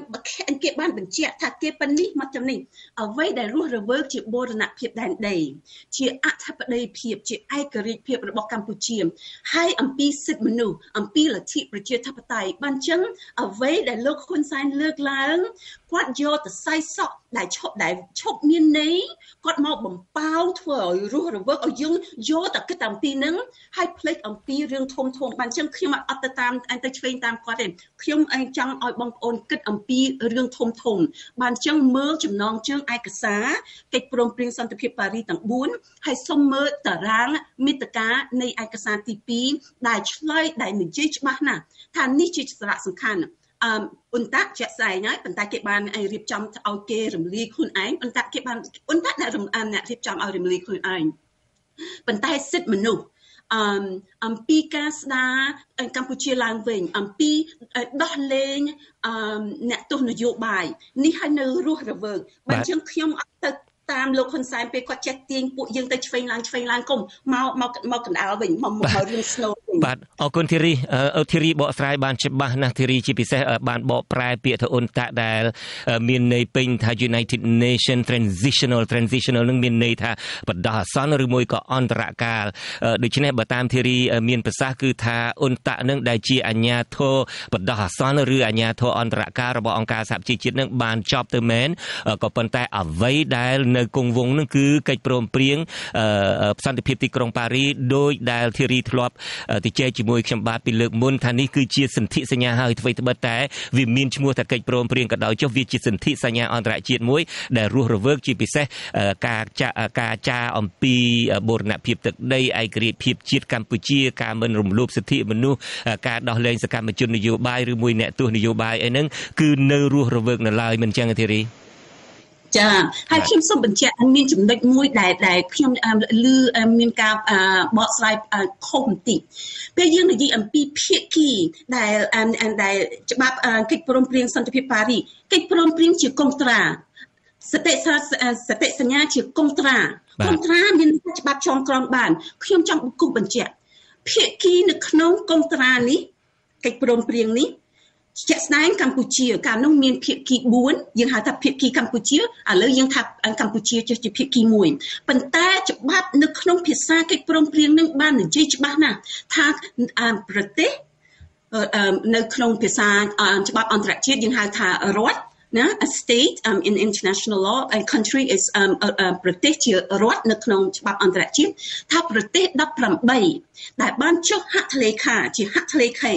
Speaker 6: គេបានបញ្ជាក់ថាគេប៉ានេះមកចំណេញអ្វីដែលរស់រវើកជាបូរណភាពដែនដីជាអធិបតេយ្យភាពជាឯករាជ្យភាពរបស់កម្ពុជាហើយអំពីសិទ្ធិមនុស្សអំពីលទ្ធិប្រជាធិបតេយ្យបានចឹងអ្វីដែលលោកហ៊ុនសែនលើកឡើងគាត់យកទៅសៃសក់ដែលឈប់ដែលឈប់មានន័យគាត់មកបំផោងធ្វើឲ្យរស់រវើកឲ្យយើងយកតែគិតតាមពីហ្នឹងហើយភ្លេចអំពីរឿងធំធំបានចឹងខ្ញុំអត់ទៅតាមអញទៅឆ្វេងតាមគាត់ទេខ្ញុំអញចង់ឲ្យបងប្អូនគិតអំពីរឿងធំធំបានចឹងមើលចំណងជើងឯកសារកិច្ចព្រមព្រៀងសន្តិភាពប៉ារីសទាំង4ហើយសូមមើលតារាងមេតិកានៃឯកសារទី2ដែលឆ្លើយដែលនិយាយច្បាស់ណាស់ថានេះជាសារៈសំខាន់អឺអ៊ុនតាក់ជាក់ស្ដែងហើយប៉ុន្តែគេបានរៀបចំឲ្យគេរំលាយខ្លួនឯងអ៊ុនតាក់គេបានអ៊ុនតាក់អ្នករំអ្នករៀបចំឲ្យរំលាយខ្លួនឯងប៉ុន្តែសិទ្ធិមនុស្សអមអំពីការស្ដារកម្ពុជាឡើងវិញអំពីដោះលែងអមអ្នកទស្សនយោបាយនេះហើយនៅរស់រវើកបើអញ្ចឹងខ្ញុំអត់ទៅតាមលោកហ៊ុនសែនពេលគាត់ចេះទាញពួកយើងទៅឆ្វេងឡើងឆ្វេងឡើងគុំមកមកមកកណ្ដាលវិញមកមករឿងស្នូ
Speaker 1: បាទអរគុណធីរីធីរីបកស្រាយបានច្បាស់ណាស់ធីរីជាពិសេសបានបកប្រែពាក្យថាអ៊ុនតាក់ដែលមានន័យពេញថា United Nation Transitional Transitional នឹងមានន័យថាបដាអាសន្នឬមួយក៏អន្តរកាលដូច្នេះបើតាមធីរីមានប្រសាសន៍គឺថាអ៊ុនតាក់នឹង ដែលជាអាញាធរបដាអាសន្នឬអាញាធរអន្តរកាលរបស់អង្គការសហជីវជាតិនឹងបានចប់ទៅមែនក៏ប៉ុន្តែ អ្វីដែល នៅគង់វង្សនឹងគឺកិច្ចព្រមព្រៀងសន្តិភាពទីក្រុងប៉ារីដោយដែលធីរីធ្លាប់ទៅជែកជាមួយខ្ញុំបាទពីលើកមុនថានេះគឺជាសន្ធិសញ្ញាហើយអ្វីត្បិតតែវាមានឈ្មោះថាកិច្ចព្រមព្រៀងក៏ដោយចុះវាជាសន្ធិសញ្ញាអន្តរជាតិមួយដែលរស់រវើកជាពិសេសការចាការចាអំពីបូរណភាពទឹកដីឯករាជ្យភាពជាតិកម្ពុជាការមិនរំលោភសិទ្ធិមនុស្សការដោះលែងសកម្មជននយោបាយឬមួយអ្នកទស្សនយោបាយអីហ្នឹងគឺនៅរស់រវើកនៅឡើយមិនចឹងទេធារី
Speaker 6: ចាហើយខ្ញុំសូមបញ្ជាក់មានចំណុចមួយដែលដែលខ្ញុំឮមានការបកស្រាយខុសបន្តិចពេលយើងនិយាយអំពីភាគីដែលដែលច្បាប់កិច្ចព្រមព្រៀងសន្តិភាពប៉ារីកិច្ចព្រមព្រៀងជាកុងត្រាសតិសតិសញ្ញាជាកុងត្រាកុងត្រាមានច្បាប់ចងក្រងបានខ្ញុំចង់គូបញ្ជាក់ភាគីនៅក្នុងកុងត្រានេះកិច្ចព្រមព្រៀងនេះជាក់ស្ដែងកម្ពុជាកាលនោះមានភាគី4យើងហៅថាភាគីកម្ពុជាឥឡូវយើងថាកម្ពុជាចុះជាភាគី1ប៉ុន្តែច្បាប់នៅក្នុងភាសាកិច្ចព្រមព្រៀងនឹងបាននិយាយច្បាស់ណាស់ថាប្រទេសនៅក្នុងភាសាច្បាប់អន្តរជាតិយើងហៅថារដ្ឋណា a state um, in international law and country is um ប្រទេសជារដ្ឋនៅក្នុងច្បាប់អន្តរជាតិថាប្រទេស18ដែលបានចុះហត្ថលេខាជាហត្ថលេខី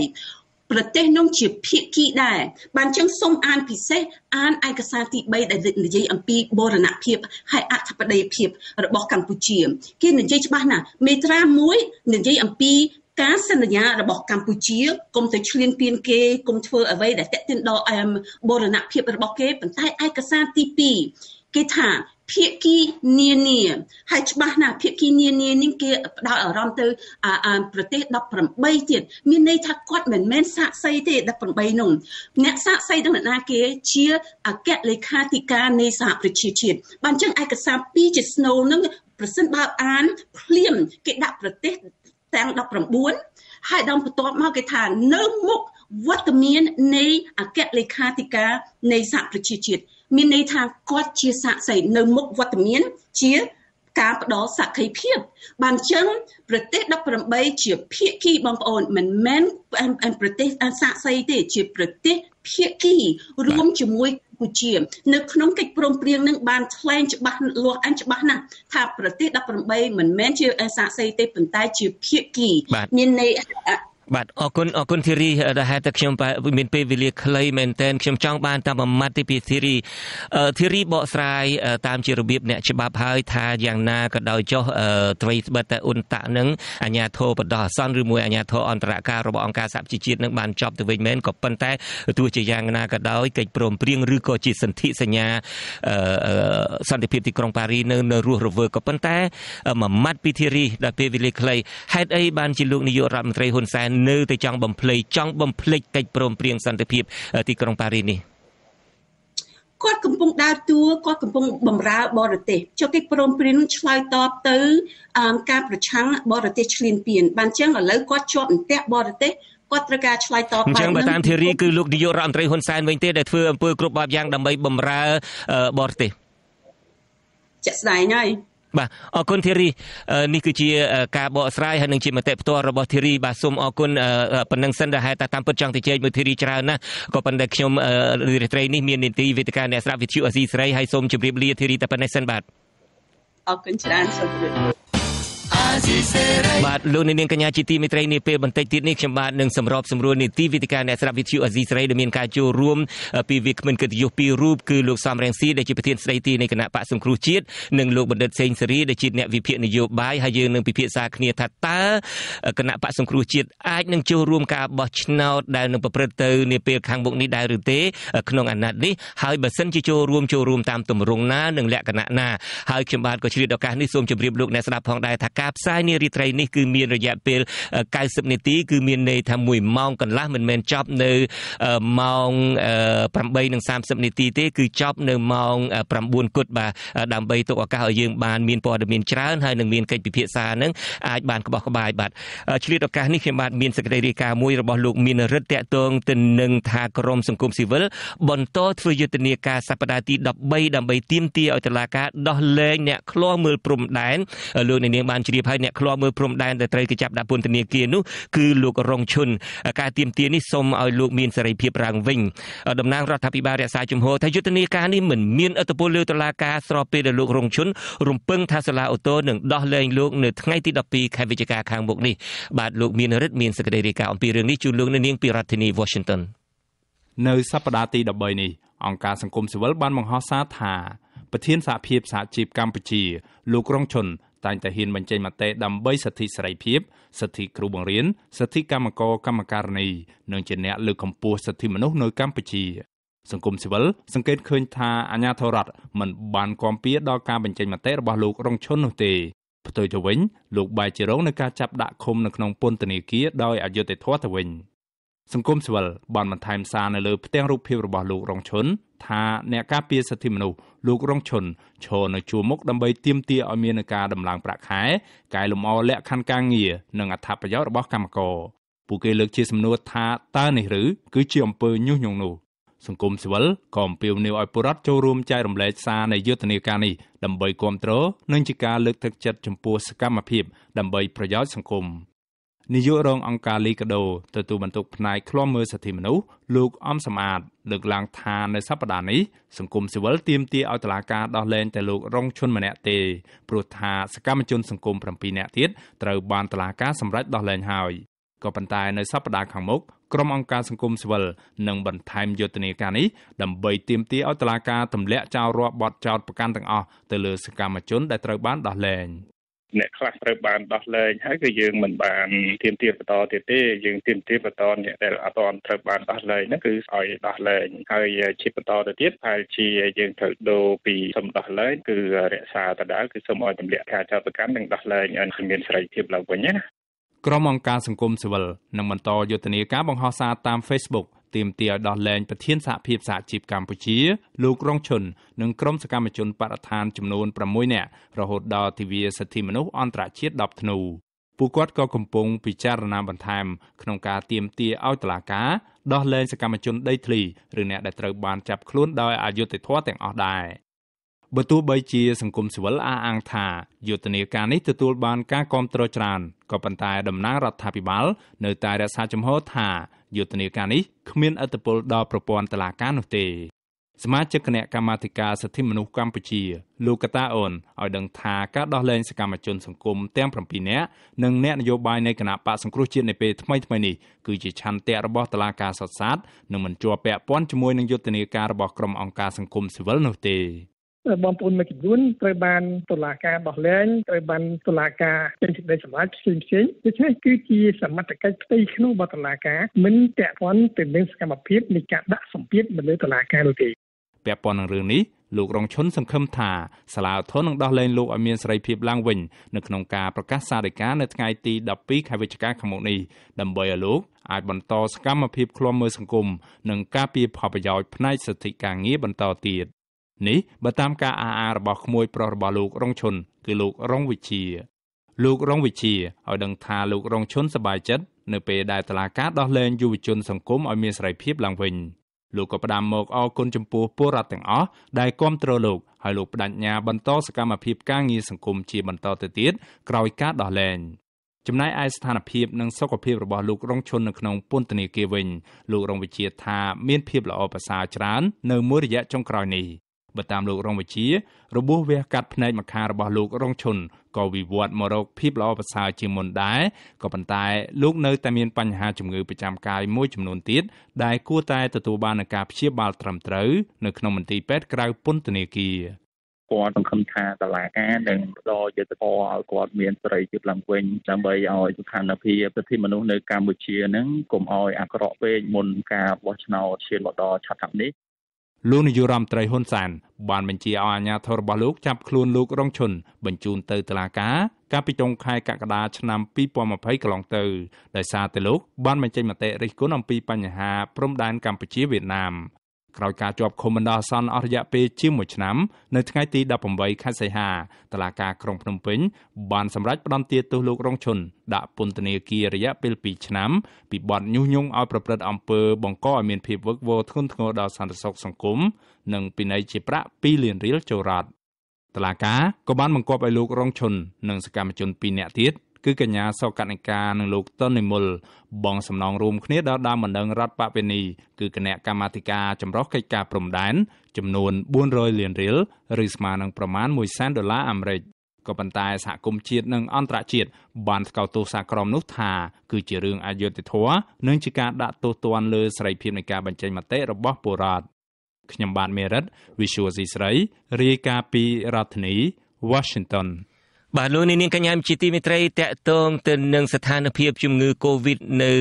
Speaker 6: ប្រទេសនោះជាភាគីដែរបានចឹងសូមអានពិសេសអានឯកសារទី3ដែលនិយាយអំពីបូរណភាពហើយអធិបតេយ្យភាពរបស់កម្ពុជាគេនិយាយច្បាស់ណាស់មេត្រា1និយាយអំពីការសន្យារបស់កម្ពុជាកុំទៅឈ្លានពានគេកុំធ្វើអ្វីដែលតេតិនដល់បូរណភាពរបស់គេប៉ុន្តែឯកសារទី2គេថាភាគីនានាហើយច្បាស់ណាស់ភាគីនានានេះគេផ្ដោតអារម្មណ៍ទៅប្រទេស18ទៀតមានន័យថាគាត់មិនមែនសាកសីទេ18នោះអ្នកសាកសីទាំងណាគេជាអគ្គលេខាធិការនៃសហប្រជាជាតិបានចឹងឯកសារ2ជាស្នូលនឹងប្រសិនបើអានភ្លាមគេដាក់ប្រទេសទាំង19ហើយដល់បន្ទាប់មកគេថានៅមុខវត្តមាននៃអគ្គលេខាធិការនៃសហប្រជាជាតិមានន័យថាគាត់ជាសាក្សីនៅមុខវត្តមានជាការផ្ដល់សក្ខីភាពបានចឹងប្រទេស18ជាភាគីបងប្អូនមិនមែនប្រទេសសាក្សីទេជាប្រទេសភាគីរួមជាមួយកម្ពុជានៅ ក្នុងកិច្ចព្រមព្រៀងនឹងបានថ្លែងច្បាស់លាស់អញច្បាស់ណាស់ថាប្រទេស18មិនមែនជាសាក្សីទេប៉ុន្តែជាភាគីមានន័យ
Speaker 1: បាទអរគុណអរគុណធីរីដែលហេតុតែខ្ញុំមានពេលវេលាខ្លីមែនតែនខ្ញុំចង់បានតាមប្រមាត់ទីពីធីរីធីរីបកស្រាយតាមជារបៀបអ្នកច្បាប់ហើយថាយ៉ាងណាក៏ដោយចុះត្រីស្បិតតែអ៊ុនតាក់នឹងអាញាធរបដោះអសន្នឬមួយអាញាធរអន្តរការរបស់អង្គការសហជីវជាតិនឹងបានចប់ទៅវិញមែនក៏ប៉ុន្តែទោះជាយ៉ាងណាក៏ដោយកិច្ចព្រមព្រៀងឬក៏ជាសន្ធិសញ្ញាសន្តិភាពទីក្រុងប៉ារីនៅនៅរស់រវើក៏ប៉ុន្តែមួយម៉ាត់ពីធីរីដល់ពេលវេលាខ្លីហេតុអីបានជាលោកនាយករដ្ឋមន្ត្រីហ៊ុនសែននៅតែចង់បំភ្លេចចង់បំភ្លេចកិច្ចព្រមព្រៀងសន្តិភាពទីក្រុងប៉ារីសនេះ
Speaker 6: គាត់កំពុងដើរតួគាត់កំពុងបំរើបរទេសចុះកិច្ចព្រមព្រៀងឆ្លើយតបទៅ ការ ប្រឆាំងបរទេសឈ្លានពានបានចឹងឥឡូវគាត់ជាប់អន្ទាក់បរទេសគាត់ត្រូវការឆ្លើយតបបែបហ្នឹងអញ្ចឹងបើតាម
Speaker 1: ធីរីគឺលោកនាយករដ្ឋមន្ត្រីហ៊ុនសែនវិញទេដែលធ្វើអំពើគ្រប់បែបយ៉ាងដើម្បីបំរើបរទេស
Speaker 6: ជាក់ស្ដែងហើយ
Speaker 1: បាទអរគុណធីរីនេះគឺជាការបកស្រាយហើយនឹងជាមតិផ្ទាល់របស់ធីរីបាទសូមអរគុណប៉ុណ្ណឹងសិនដែលហេតុតែតាមពិតចង់ទៅជែកមួយធីរីច្រើនណាស់ក៏ប៉ុន្តែខ្ញុំរីត្រីនេះមាននីតិវេទិកាអ្នកស្ដាប់វិទ្យុអស៊ីសេរីហើយសូមជម្រាបលាធីរីតែប៉ុណ្ណេះសិនបាទ
Speaker 6: អរគុណច្រើនសូមជម្រាបលា
Speaker 1: បាទលោកនាងកញ្ញាជាទីមេត្រីនាពេលបន្តិចទៀតនេះខ្ញុំបាទនឹងសម្របសម្រួលនីតិវិទ្យាអ្នកស្រាប់វិទ្យុអាស៊ីសេរីដែលមានការចូលរួមពីវាគ្មិនកិត្តិយសពីររូបគឺលោកសំរងស៊ីដែលជាប្រធានស្ដីទីនៃគណៈបកសង្គ្រោះជាតិនិងលោកបណ្ឌិតសេងសេរីដែលជាអ្នកវិភាគនយោបាយហើយយើងនឹងពិភាក្សាគ្នាថាតើគណៈបកសង្គ្រោះជាតិអាចនឹងចូលរួមការបោះឆ្នោតដែលនឹងប្រព្រឹត្តទៅនាពេលខាងមុខនេះដែរឬទេក្នុងអាណត្តិនេះហើយបើសិនជាចូលរួមចូលរួមតាមទម្រង់ណានិងលក្ខណៈណាហើយខ្ញុំបាទក៏ជ្រាបឱកាសនេះសូមជម្រាបលោកអ្នកស្ដាប់ផងដែរថាការផ្សាយនារីត្រីនេះគឺមានរយៈពេល90នាទី គឺមានន័យថា1ម៉ោងកន្លះមិនមែនចប់នៅម៉ោង8:30នាទីទេគឺចប់នៅម៉ោង9គត់បាទដើម្បីទុកឱកាសឲ្យយើងបានមានព័ត៌មានច្រើនហើយនឹងមានកិច្ចពិភាក្សានឹងអាចបានក្បោះក្បាយបាទឆ្លៀតឱកាសនេះខ្ញុំបាទមានសេចក្តីរាយការណ៍មួយរបស់លោកមានរិទ្ធតកតងទៅនឹងថាក្រមសង្គមស៊ីវិលបន្តធ្វើយុទ្ធនាការសប្តាហ៍ទី13ដើម្បីទាមទារឲ្យតុលាការដោះលែងអ្នកឃ្លាំមើលព្រំដែនលោកនាងបានជ្រាបហើយអ្នកឃ្លាំមើលព្រំដែនដែលត្រូវគេចាប់ដាក់ពន្ធនាគារនោះគឺលោករងឈុនការទៀមទានេះសូមឲ្យលោកមានសេរីភាពឡើងវិញតំណាងរដ្ឋាភិបាលរក្សាជំហរថាយុទ្ធនាការនេះមិនមានឥទ្ធិពលលើតុលាការស្របពេលដែលលោករងឈុនរំពឹងថាសាលាអូតូនឹងដោះលែងលោកនៅថ្ងៃទី12ខែវិច្ឆិកាខាងមុខនេះបាទលោកមានរិទ្ធមានសេចក្តីរាយការណ៍អំពីរឿងនេះជូនលោកនៅនាងពីរដ្ឋធានី Washington
Speaker 7: នៅសប្តាហ៍ទី13នេះអង្គការសង្គមស៊ីវិលបានបង្ហោះសារថាប្រធានសហភាពសហជីពកម្ពុជា លោករងឈុនតែងតែហ៊ានបញ្ចេញមតិដើម្បីសិទ្ធិសេរីភាពសិទ្ធិគ្រូបង្រៀនសិទ្ធិកម្មករកម្មការនីនិងជាអ្នកលើកកម្ពស់សិទ្ធិមនុស្សនៅកម្ពុជា សង្គមស៊ីវិលសង្កេតឃើញថាអាញាធរដ្ឋមិនបានគាំពៀដល់ការបញ្ចេញមតិរបស់លោករងឈុននោះទេផ្ទុយទៅវិញលោកបាយជារងនឹងការចាប់ដាក់ឃុំនៅក្នុងពន្ធនាគារដោយអយុត្តិធម៌ទៅវិញ។សង្គមស៊ីវិលបានបន្ថែមសារនៅលើផ្ទាំងរូបភាពរបស់លោករងឈុនថាអ្នកការពារសិទ្ធិមនុស្សលោករងឈុនឈរនៅជួរមុខដើម្បីទាមទារឲ្យមានការដំឡើងប្រាក់ខែកែលម្អលក្ខខណ្ឌការងារនិងអត្ថប្រយោជន៍របស់កម្មករពួកគេលើកជាសំណួរថាតើនេះឬគឺជាអំពើញុះញង់នោះសង្គមស៊ីវិលក៏អំពាវនាវឲ្យពលរដ្ឋចូលរួមចែករំលែកសារនៃយុទ្ធនាការនេះដើម្បីគាំទ្រនិងជាការលើកទឹកចិត្តចំពោះសកម្មភាពដើម្បីប្រយោជន៍សង្គម។នាយករងអង្គការលីកាដូទទួលបន្ទុក ផ្នែកឃ្លាំមើលសិទ្ធិមនុស្សលោកអំសមាតលើកឡើងថានៅសប្តាហ៍នេះសង្គមស៊ីវិលទាមទារឲ្យតុលាការដោះលែងតែលោករងឈុនម្នាក់ទេព្រោះថាសកម្មជនសង្គម7នាក់ទៀតត្រូវបានតុលាការសម្រេចដោះលែងហើយក៏ប៉ុន្តែនៅសប្តាហ៍ខាងមុខក្រុមអង្គការសង្គមស៊ីវិលនឹងបន្ថែមយុទ្ធនាការនេះដើម្បីទាមទារឲ្យតុលាការទម្លាក់ចោលរាល់បទចោទប្រកាន់ទាំងអស់ទៅលើសកម្មជនដែលត្រូវបានដោះលែង។
Speaker 3: អ្នកខ្លះត្រូវបានដោះលែងហើយគឺយើងមិនបានទៀមទាត់បន្តទៀតទេយើងទៀមទាត់បន្តអ្នកដែលអត់ទាន់ត្រូវបានដោះលែងហ្នឹងគឺឲ្យដោះលែងហើយ ជាបន្តទៅទៀតហើយជាយើងត្រូវដូរពីសំដោះលែងគឺរក្សាដដែលគឺសូមឲ្យទម្លាក់ការចោទប្រកាន់និងដោះលែងឲ្យមានសេរីភាពឡើង
Speaker 7: វិញណាក្រុមអង្គការសង្គមស៊ីវិលនឹងបន្តយុទ្ធនាការបង្ហោះសារតាម Facebook ទាមទារឲ្យដោះលែងប្រធានសហភាពសហជីពកម្ពុជាលោករងឈុននិងក្រុមសកម្មជនបដិឋានចំនួន6នាក់រហូតដល់ទិវាសិទ្ធិមនុស្សអន្តរជាតិ10ធ្នូពួកគាត់ក៏កំពុងពិចារណាបន្ថែមក្នុងការទាមទារឲ្យតុលាការដោះលែងសកម្មជន ដីធ្លីឬអ្នកដែលត្រូវបានចាប់ខ្លួនដោយអយុត្តិធម៌ទាំងអស់ដែរបើទោះបីជាសង្គមស៊ីវិលអះអាងថាយុទ្ធនាការនេះទទួលបានការគាំទ្រច្រើន ក៏ប៉ុន្តែតំណាងរដ្ឋាភិបាល នៅតែរក្សាជំហរថាយុទ្ធនាការនេះគ្មានឥទ្ធិពលដល់ប្រព័ន្ធតុលាការនោះទេសមាជិកគណៈកម្មាធិការសិទ្ធិមនុស្សកម្ពុជាលោកកតាអូនឲ្យដឹងថាការដោះលែងសកម្មជនសង្គមទាំង7នាក់និងអ្នកនយោបាយនៃគណៈបកសង្គ្រោះជាតិនៅពេលថ្មីថ្មីនេះគឺជាឆន្ទៈរបស់តុលាការសុតសាតនិងមិនជាប់ពាក់ព័ន្ធជាមួយនឹងយុទ្ធនាការរបស់ក្រុមអង្គការសង្គមស៊ីវិលនោះទេ
Speaker 4: បងប្អូនមួយចំនួនត្រូវបានតុលាការបោះលែងត្រូវបានតុលាការចេញសេចក្តីសម្រេចផ្សេងផ្សេងដូច្នេះគឺជាសមត្ថកិច្ចផ្ទៃក្នុងរបស់តុលាការ មិនពាក់ព័ន្ធទៅនឹងសកម្មភាពនៃការដាក់សម្ពាធមកលើតុលាការនោះទេ
Speaker 7: ពាក់ព័ន្ធនឹងរឿងនេះលោករងឈុនសង្ឃឹមថាសាលាឧទ្ធរនឹងដោះលែងលោកឲ្យមានសេរីភាពឡើងវិញនៅក្នុងការប្រកាសសារិកានៅថ្ងៃទី12ខែវិច្ឆិកាខាងមុខនេះដើម្បីឲ្យលោកអាចបន្តសកម្មភាពឃ្លាំមើលសង្គមនិងការពារផលប្រយោជន៍ផ្នែកសិទ្ធិការងារបន្តទៀត។នេះបើតាមការអះអាងរបស់ក្មួយប្រុសរបស់លោករងឈុនគឺលោករងវិជា លោករងវិជាឲ្យដឹងថាលោករងឈុនសប្បាយចិត្តនៅពេលដែលតឡាការដោះលែងយុវជនសង្គមឲ្យមានសេរីភាពឡើងវិញលោកក៏ផ្ដាំមកអរគុណចំពោះពលរដ្ឋទាំងអស់ដែលគ្រប់គ្រងលោកហើយលោកបដិញ្ញាបន្តសកម្មភាព ការងារសង្គមជាបន្តទៅទៀតក្រោយការដោះលែងចំណែកឯស្ថានភាពនិងសុខភាពរបស់លោករងឈុននៅក្នុងពន្ធនាគារវិញ លោករងវិជា ថាមានភាពល្អប្រសើរច្រើននៅមួយរយៈចុងក្រោយនេះបើតាមលោករងវិជារបួសវះកាត់ភ្នែកម្ខារបស់លោករងឈុនក៏វិវត្តមករកភាពល្អប្រសើរជាមុនដែរក៏ប៉ុន្តែលោកនៅតែមានបញ្ហាជំងឺប្រចាំកាយមួយចំនួនទៀតដែលគួរតែទទួលបាននឹងការព្យាបាលត្រឹមត្រូវនៅក្នុងមន្ទីរពេទ្យក្រៅពន្ធនាគារគាត់សង្ឃឹមថាតឡាការនឹង
Speaker 3: ផ្ដល់យុទ្ធធរឲ្យគាត់មានសេរីភាពឡើងវិញដើម្បីឲ្យស្ថានភាពសិទ្ធិមនុស្សនៅកម្ពុជានឹងកុំឲ្យអាក្រក់ពេកមុនការបោះឆ្នោតឈានមកដល់ឆាប់ឆាប់នេះ
Speaker 7: លោកនាយរដ្ឋមន្ត្រីហ៊ុនសែនបានបញ្ជាឲ្យអាជ្ញាធររបស់លោកចាប់ខ្លួនលោករងឈុន បញ្ជូនទៅតុលាការកាលពីចុងខែកក្កដាឆ្នាំ2020កន្លងទៅដោយសារតែលោកបានបញ្ចេញមតិរិះគន់អំពីបញ្ហាព្រំដែនកម្ពុជាវៀតណាមក្រោយការជាប់ឃុំបណ្ដោះអាសន្នអស់រយៈពេលជាង1ឆ្នាំ នៅថ្ងៃទី18ខែសីហាតឡាការក្រុងភ្នំពេញបានសម្រេចផ្ដន្ទាទោសលោករងឈុនដាក់ពន្ធនាគាររយៈពេល2ឆ្នាំពីបទញុះញង់ឲ្យប្រព្រឹត្តអំពើបង្កឲ្យមានភាពវឹកវរធ្ងន់ធ្ងរដល់សន្តិសុខសង្គមនិងពិន័យជាប្រាក់2លានរៀលចូលរដ្ឋតឡាការក៏បានបង្គាប់ឲ្យលោករងឈុននិងសកម្មជន2នាក់ទៀតគឺកញ្ញាសកនិកានិងលោកតុននិមល បងសំណងរួមគ្នាដល់ដើមបណ្ដឹងរដ្ឋបពវេនីគឺគណៈកម្មាធិការចម្រុះកិច្ចការព្រំដែនចំនួន400លានរៀលឬស្មើនឹងប្រមាណ1សែនដុល្លារអាមេរិកក៏ប៉ុន្តែសហគមន៍ជាតិនិងអន្តរជាតិបានថ្កោលទោសសារក្រមនោះថាគឺជារឿងអយុត្តិធម៌និងជាការដាក់ទោសទណ្ឌលើសេរីភាពនៃការបញ្ចេញមតិរបស់ពលរដ្ឋខ្ញុំបាទមេរិត Visual C ស្រីរាយការណ៍ពីរដ្ឋធានី Washington បាទលោកនាងកញ្ញាជាទីមេត្រីតកតង
Speaker 1: ទៅនឹងស្ថានភាព ជំងឺ Covid នៅ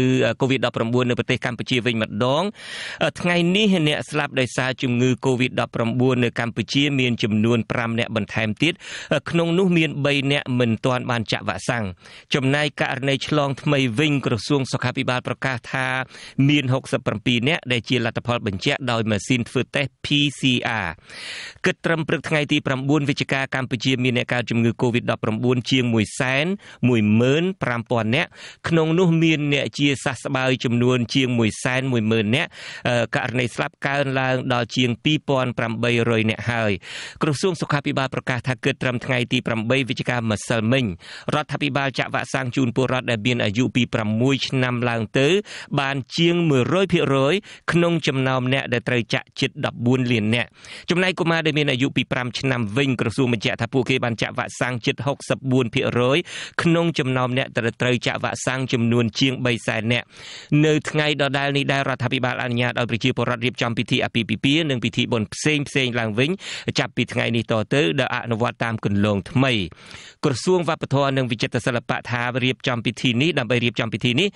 Speaker 1: Covid-19 នៅប្រទេសកម្ពុជាវិញម្ដង ថ្ងៃនេះអ្នកស្លាប់ដោយសារជំងឺ Covid-19 នៅ កម្ពុជាមានចំនួន5អ្នកបន្ថែមទៀតក្នុងនោះ មាន3អ្នកមិនទាន់បានចាក់វ៉ាក់សាំងចំណែកករណីឆ្លងថ្មីវិញក្រសួងសុខាភិបាល ប្រកាសថា មាន67អ្នក ដែលជាលទ្ធផលបញ្ជាក់ដោយម៉ាស៊ីនធ្វើតេស្ត PCR គិតត្រឹមព្រឹកថ្ងៃទី9វិច្ឆិកាកម្ពុជាមានអ្នកកើតជំងឺ Covid-19 19ជាង1,15,000នាក់ក្នុងនោះមានអ្នកជាសះស្បើយចំនួន ជាង1,10,000នាក់ករណីស្លាប់កើនឡើងដល់ជាង2,800នាក់ហើយក្រសួងសុខាភិបាលប្រកាសថាគិតត្រឹមថ្ងៃទី8វិច្ឆិកាម្សិលមិញរដ្ឋាភិបាលចាក់វ៉ាក់សាំងជូនពលរដ្ឋដែលមានអាយុពី6ឆ្នាំឡើងទៅបាន ជាង100%ក្នុងចំណោមអ្នកដែលត្រូវចាក់ជិត14លាននាក់ចំណែកកុមារដែលមានអាយុពី5ឆ្នាំវិញក្រសួងបញ្ជាក់ថាពួកគេបានចាក់វ៉ាក់សាំងជិត64%ក្នុងចំណោមអ្នកដែលត្រូវចាក់វ៉ាក់សាំងចំនួនជាង300,000នាក់នៅថ្ងៃដដែលនេះដែររដ្ឋាភិបាលអនុញ្ញាតឲ្យប្រជាពលរដ្ឋរៀបចំពិធីអាពាហ៍ពិពាហ៍និងពិធីបុណ្យផ្សេងផ្សេងឡើងវិញចាប់ពីថ្ងៃនេះតទៅដោយអនុវត្តតាមគន្លងថ្មីក្រសួងវប្បធម៌និងវិចិត្រសិល្បៈថារៀបចំពិធីនេះដើម្បីរៀបចំពិធីនេះ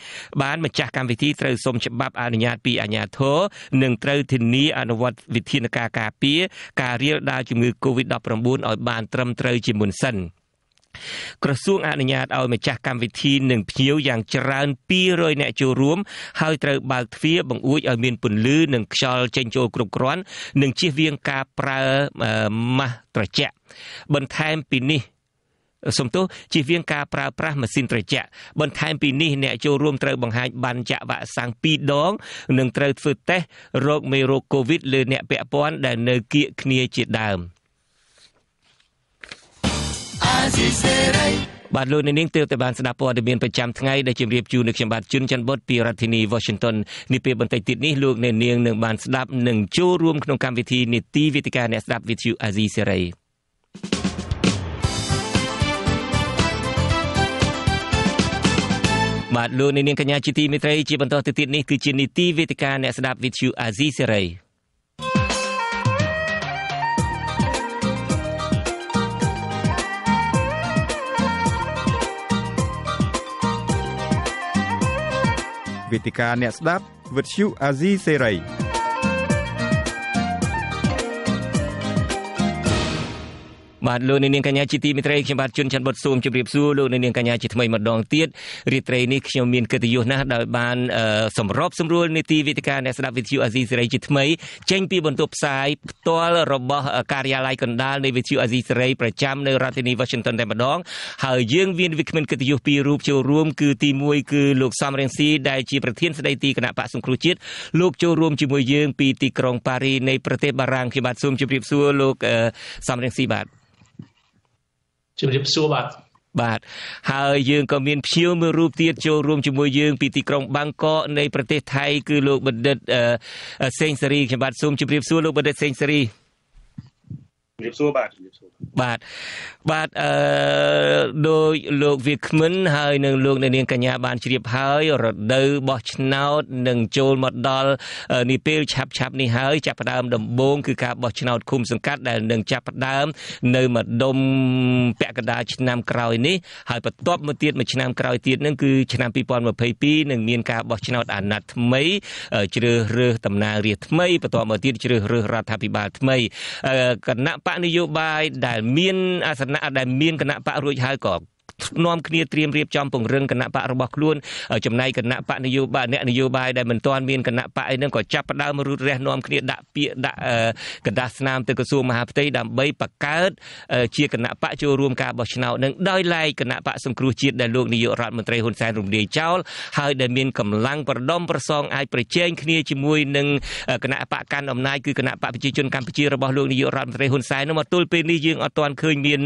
Speaker 1: បានម្ចាស់កម្មវិធីត្រូវសុំច្បាប់អនុញ្ញាតពីអាជ្ញាធរនិងត្រូវធានាអនុវត្តវិធានការការពារការរាលដាលជំងឺ Covid-19 ឲ្យបានត្រឹមត្រូវជាមុនសិន។ក្រសួងអនុញ្ញាតឲ្យម្ចាស់កម្មវិធីនិងភ្ញៀវយ៉ាងច្រើន200អ្នកចូលរួម ហើយត្រូវបើកទ្វារបង្អួចឲ្យមាន ពន្លឺនិងខ្យល់ចេញចូលគ្រប់គ្រាន់ និងជៀសវាងការប្រើម៉ាស់ត្រជាក់បន្ថែមពីនេះសំទោសជៀសវាងការប្រើប្រាស់ម៉ាស៊ីនត្រជាក់បន្ថែមពីនេះអ្នកចូលរួមត្រូវបង្ហាញប័ណ្ណចាក់វ៉ាក់សាំង2ដង និងត្រូវធ្វើតេស្តរោគមេរោគ COVID លើអ្នកពាក់ព័ន្ធដែលនៅគៀកគ្នាជាដើម។
Speaker 7: ស៊ីសេរី
Speaker 1: បាទលោកនាងទើបតែបានស្ដាប់ព័ត៌មានប្រចាំថ្ងៃដែលជម្រាបជូននៅខ្ញុំបាទជុនច័ន្ទបុតពីរដ្ឋធានី Washington នេះពេលបន្តិចទៀតនេះលោកនាងនឹងបានស្ដាប់និងចូលរួមក្នុងកម្មវិធីនេតិវេទិកាអ្នកស្ដាប់ With You Azizi Serai បាទលោកនាងកញ្ញាជាទីមេត្រីជាបន្តទៅទៀតនេះគឺជា នីតិវេទិកាអ្នកស្ដាប់ With You Azizi Serai
Speaker 7: វេទិកាអ្នកស្ដាប់វិទ្យុអាស៊ីសេរី
Speaker 1: បាទលោកនាងកញ្ញាជាទីមេត្រីខ្ញុំបាទជុនច័ន្ទបុតស៊ូមជម្រាបសួរលោកនាងកញ្ញាជាថ្មីម្ដងទៀតរាត្រីនេះខ្ញុំមានកិត្តិយសណាស់ដោយបានសម្របសម្រួលនីតិវិទ្យាអ្នកស្ដាប់វិទ្យុអាស៊ីសេរីជាថ្មីចេញពីបន្ទប់ផ្សាយផ្ទាល់របស់ការិយាល័យកណ្ដាលនៃវិទ្យុអាស៊ីសេរីប្រចាំនៅរដ្ឋធានី Washington តែម្ដង ហើយយើងមានវិក្កាមកិត្តិយសពីររូបចូលរួម គឺទី1គឺលោកសំរងស៊ីដែលជាប្រធានស្ដីទីគណៈបកសង្គ្រោះជាតិលោកចូលរួមជាមួយយើងពីទីក្រុងប៉ារីនៃប្រទេសបារាំងខ្ញុំបាទសូមជម្រាបសួរលោកសំរងស៊ីបាទ
Speaker 7: ជម្រាបសួរបាទ
Speaker 1: បាទហើយយើងក៏មានភ្ញៀវមួយរូបទៀតចូលរួមជាមួយយើង ពីទីក្រុងបាងកកនៃប្រទេសថៃ គឺលោកបណ្ឌិតសេងសេរីខ្ញុំបាទសូមជម្រាបសួរលោកបណ្ឌិតសេងសេរី
Speaker 3: ជម្រាបសួរបាទជម្រាបសួ
Speaker 1: របាទបាទអឺដោយលោកវាគ្មិនហើយនិងលោកនាងកញ្ញាបានជ្រាបហើយ រដូវបោះឆ្នោតនឹងចូលមកដល់នេះពេលឆាប់ឆាប់នេះហើយចាប់ផ្ដើមដំបូងគឺការបោះឆ្នោតឃុំសង្កាត់ដែលនឹងចាប់ផ្ដើមនៅម្ដុំពាក់កណ្ដាលឆ្នាំក្រោយនេះហើយបន្ទាប់មកទៀតមួយឆ្នាំក្រោយទៀតនឹងគឺឆ្នាំ2022នឹងមានការបោះឆ្នោតអាណត្តិថ្មី ជ្រើសរើសតំណាងរាស្ត្រថ្មីបន្ទាប់មកទៀតជ្រើសរើសរដ្ឋាភិបាលថ្មីគណៈបកនយោបាយដែលមានអាសនៈដែលមានគណៈបករួចហើយក៏នាំគ្នាត្រៀមរៀបចំពង្រឹងគណៈបករបស់ខ្លួនចំណែកគណៈបកនយោបាយអ្នកនយោបាយដែលមិនទាន់មានគណៈបកអីហ្នឹងក៏ចាប់ផ្ដើមរូតរះនាំគ្នាដាក់ពាក្យដាក់កដាស្នាមទៅក្រសួងមហាផ្ទៃដើម្បីបង្កើតជាគណៈបកចូលរួមការបោះឆ្នោតនឹងដោយឡែកគណៈបកសង្គ្រោះជាតិដែលលោកនាយករដ្ឋមន្ត្រីហ៊ុនសែនរំលាយចោលហើយដែលមានកម្លាំងប្រដំប្រសងអាចប្រជែងគ្នាជាមួយនឹងគណៈបកកាន់អំណាចគឺគណៈបកប្រជាជនកម្ពុជារបស់លោកនាយករដ្ឋមន្ត្រីហ៊ុនសែននោះមកទល់ពេលនេះយើងអត់ទាន់ឃើញមាន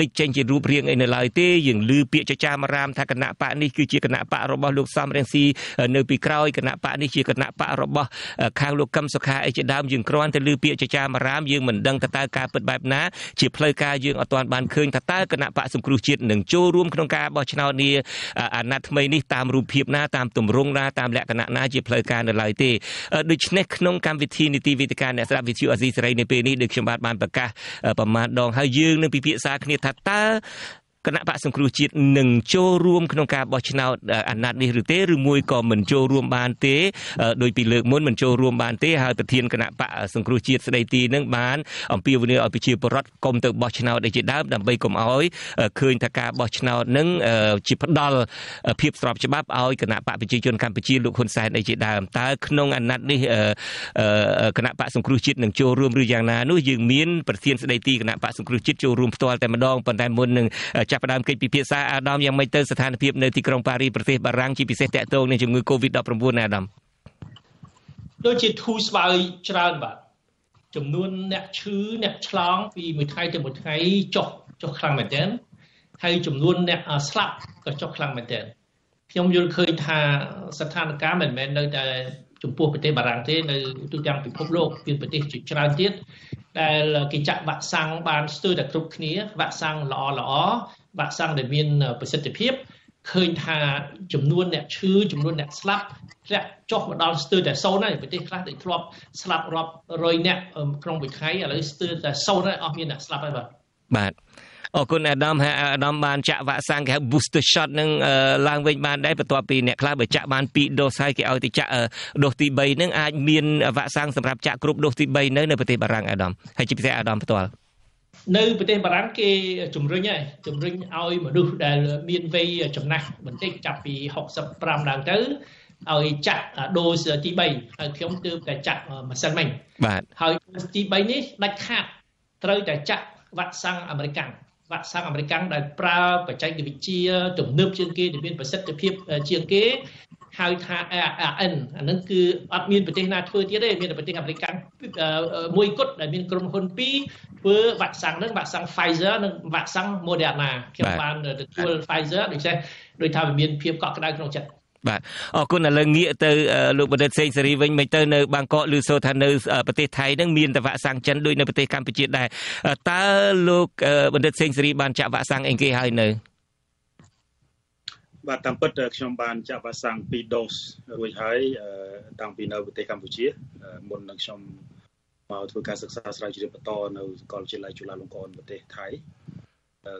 Speaker 1: លេចចេញជារូបរាងអីនៅឡើយទេពេលយើងឮពាក្យចចាមរាមថាគណៈបកនេះគឺជាគណៈបករបស់លោកសំរងស៊ីនៅពីក្រោយគណៈបកនេះជាគណៈបករបស់ខាងលោកកឹមសុខាអីជាដើមយើងគ្រាន់តែឮពាក្យចចាមរាមយើងមិនដឹងថាតើការពិតបែបណាជាផ្លូវការយើងអត់ទាន់បានឃើញថាតើគណៈបកសង្គ្រោះជាតិនឹងចូលរួមក្នុងការបោះឆ្នោតនីអាណត្តិថ្មីនេះតាមរូបភាពណាតាមទម្រង់ណាតាមលក្ខណៈណាជាផ្លូវការនៅឡើយទេដូច្នេះក្នុងកម្មវិធីនីតិវិទ្យាអ្នកស្ដាប់វិទ្យុអាស៊ីសេរីនៅពេលនេះដូចខ្ញុំបាទបានប្រកាសប្រមាណដងហើយយើងនឹងពិភាក្សាគ្នាថាតើគណៈបកសង្គ្រោះជាតិនឹងចូលរួមក្នុងការបោះឆ្នោតអាណត្តិនេះឬទេឬមួយក៏មិនចូលរួមបានទេដោយពីលើកមុនមិនចូលរួមបានទេហើយប្រធានគណៈបកសង្គ្រោះជាតិស្ដីទីនឹងបានអំពាវនាវឲ្យប្រជាពលរដ្ឋកុំទៅបោះឆ្នោតឯជាដើមដើម្បីកុំឲ្យឃើញ ថាការបោះឆ្នោតនឹងជាផ្ដាល់ភាពស្របច្បាប់ឲ្យគណៈបកប្រជាជនកម្ពុជាលោកហ៊ុនសែនឯជាដើមតើក្នុងអាណត្តិនេះគណៈបកសង្គ្រោះជាតិនឹងចូលរួមឬយ៉ាងណានោះយើងមានប្រធានស្ដីទីគណៈបកសង្គ្រោះជាតិចូលរួមផ្ទាល់តែម្ដងប៉ុន្តែមុននឹងចាចាប់ផ្ដើមកិច្ចពិភាក្សាអាដាមយ៉ាងម៉េចទៅស្ថានភាពនៅទីក្រុងប៉ារីសប្រទេសបារាំងជាពិសេសតាក់ទងនឹងជំងឺ Covid-19 ណាអាដាម
Speaker 4: ដូចជាធូរស្បើយច្រើនបាទចំនួនអ្នកឈឺអ្នកឆ្លង ពីមួយថ្ងៃទៅមួយថ្ងៃចុះចុះខ្លាំងមែនទែនហើយចំនួនអ្នកស្លាប់ក៏ចុះខ្លាំងមែនទែនខ្ញុំយល់ឃើញថា ស្ថានភាពមិនមែននៅតែចំពោះប្រទេសបារាំងទេនៅទូទាំងពិភពលោកមានប្រទេសជាច្រើនទៀតដែលគេចាក់វ៉ាក់សាំងបានស្ទើរតែគ្រប់គ្នាវ៉ាក់សាំងល្អល្អបាក់សាំងដែលមានប្រសិទ្ធភាពឃើញថាចំនួនអ្នកឈឺចំនួនអ្នកស្លាប់ធ្លាក់ចុះមកដល់ស្ទើរតែសូន្យហើយប្រទេសខ្លះដូចធ្លាប់ស្លាប់រាប់រយអ្នកក្នុងមួយខែឥឡូវស្ទើរតែសូន្យហើយអស់មានអ្នកស្លាប់ហើយបាទ
Speaker 1: បាទអរគុណអាដាមហើយអាដាមបានចាក់វ៉ាក់សាំងគេហៅ booster shot នឹងឡើងវិញបានដែរបន្ទាប់ពីអ្នកខ្លះបើចាក់បាន2ដូសហើយគេឲ្យទៅចាក់ដូសទី3នឹងអាចមានវ៉ាក់សាំងសម្រាប់ចាក់គ្រប់ដូសទី3នៅនៅប្រទេសបារាំងអាដាមហើយជាពិសេសអាដាមផ្ទាល់
Speaker 4: នៅប្រទេសបារាំងគេជំរុញហើយជំរុញឲ្យមនុស្សដែលមានវ័យចំណាស់បន្តិចចាប់ពី65ឡើងទៅឲ្យចាក់ដូសទី3ហើយខ្ញុំទើបតែចាក់ម្សិលមិញបាទហើយដូសទី3នេះដាច់ខាតត្រូវតែចាក់វ៉ាក់សាំងអាមេរិកវ៉ាក់សាំងអាមេរិកដែលប្រើបច្ចេកវិទ្យាទំនើបជាងគេដែលមានប្រសិទ្ធភាពជាងគេហៅថា ARN អានឹងគឺអត់មានប្រទេសណាធ្វើទៀតទេមានតែប្រទេសអាមេរិកមួយគត់ដែលមានក្រុមហ៊ុន2ធ្វើវ៉ាក់សាំងនឹងវ៉ាក់សាំង Pfizer និងវ៉ាក់សាំង Moderna ខ្ញុំបានទទួល Pfizer ដូចចេះដោយថាវាមានភាពកក់ក្ដៅក្នុងចិត្ត
Speaker 1: បាទអរគុណឥឡូវងាកទៅលោកបណ្ឌិតសេងសេរីវិញមិនទៅនៅបាងកកឬសូថានៅប្រទេសថៃនឹងមានតវ៉ាក់សាំងចិនដូចនៅប្រទេសកម្ពុជាដែរតើលោកបណ្ឌិតសេងសេរីបានចាក់វ៉ាក់សាំងអីគេហើយនៅ
Speaker 3: បាទតាមពិតខ្ញុំបានចាក់វ៉ាក់សាំង2ដូសរួចហើយតាំងពីនៅប្រទេសកម្ពុជា មុននឹងខ្ញុំមកធ្វើការសិក្សាស្រាវជ្រាវបន្តនៅសាកលវិទ្យាល័យจุฬាលង្កនប្រទេសថៃ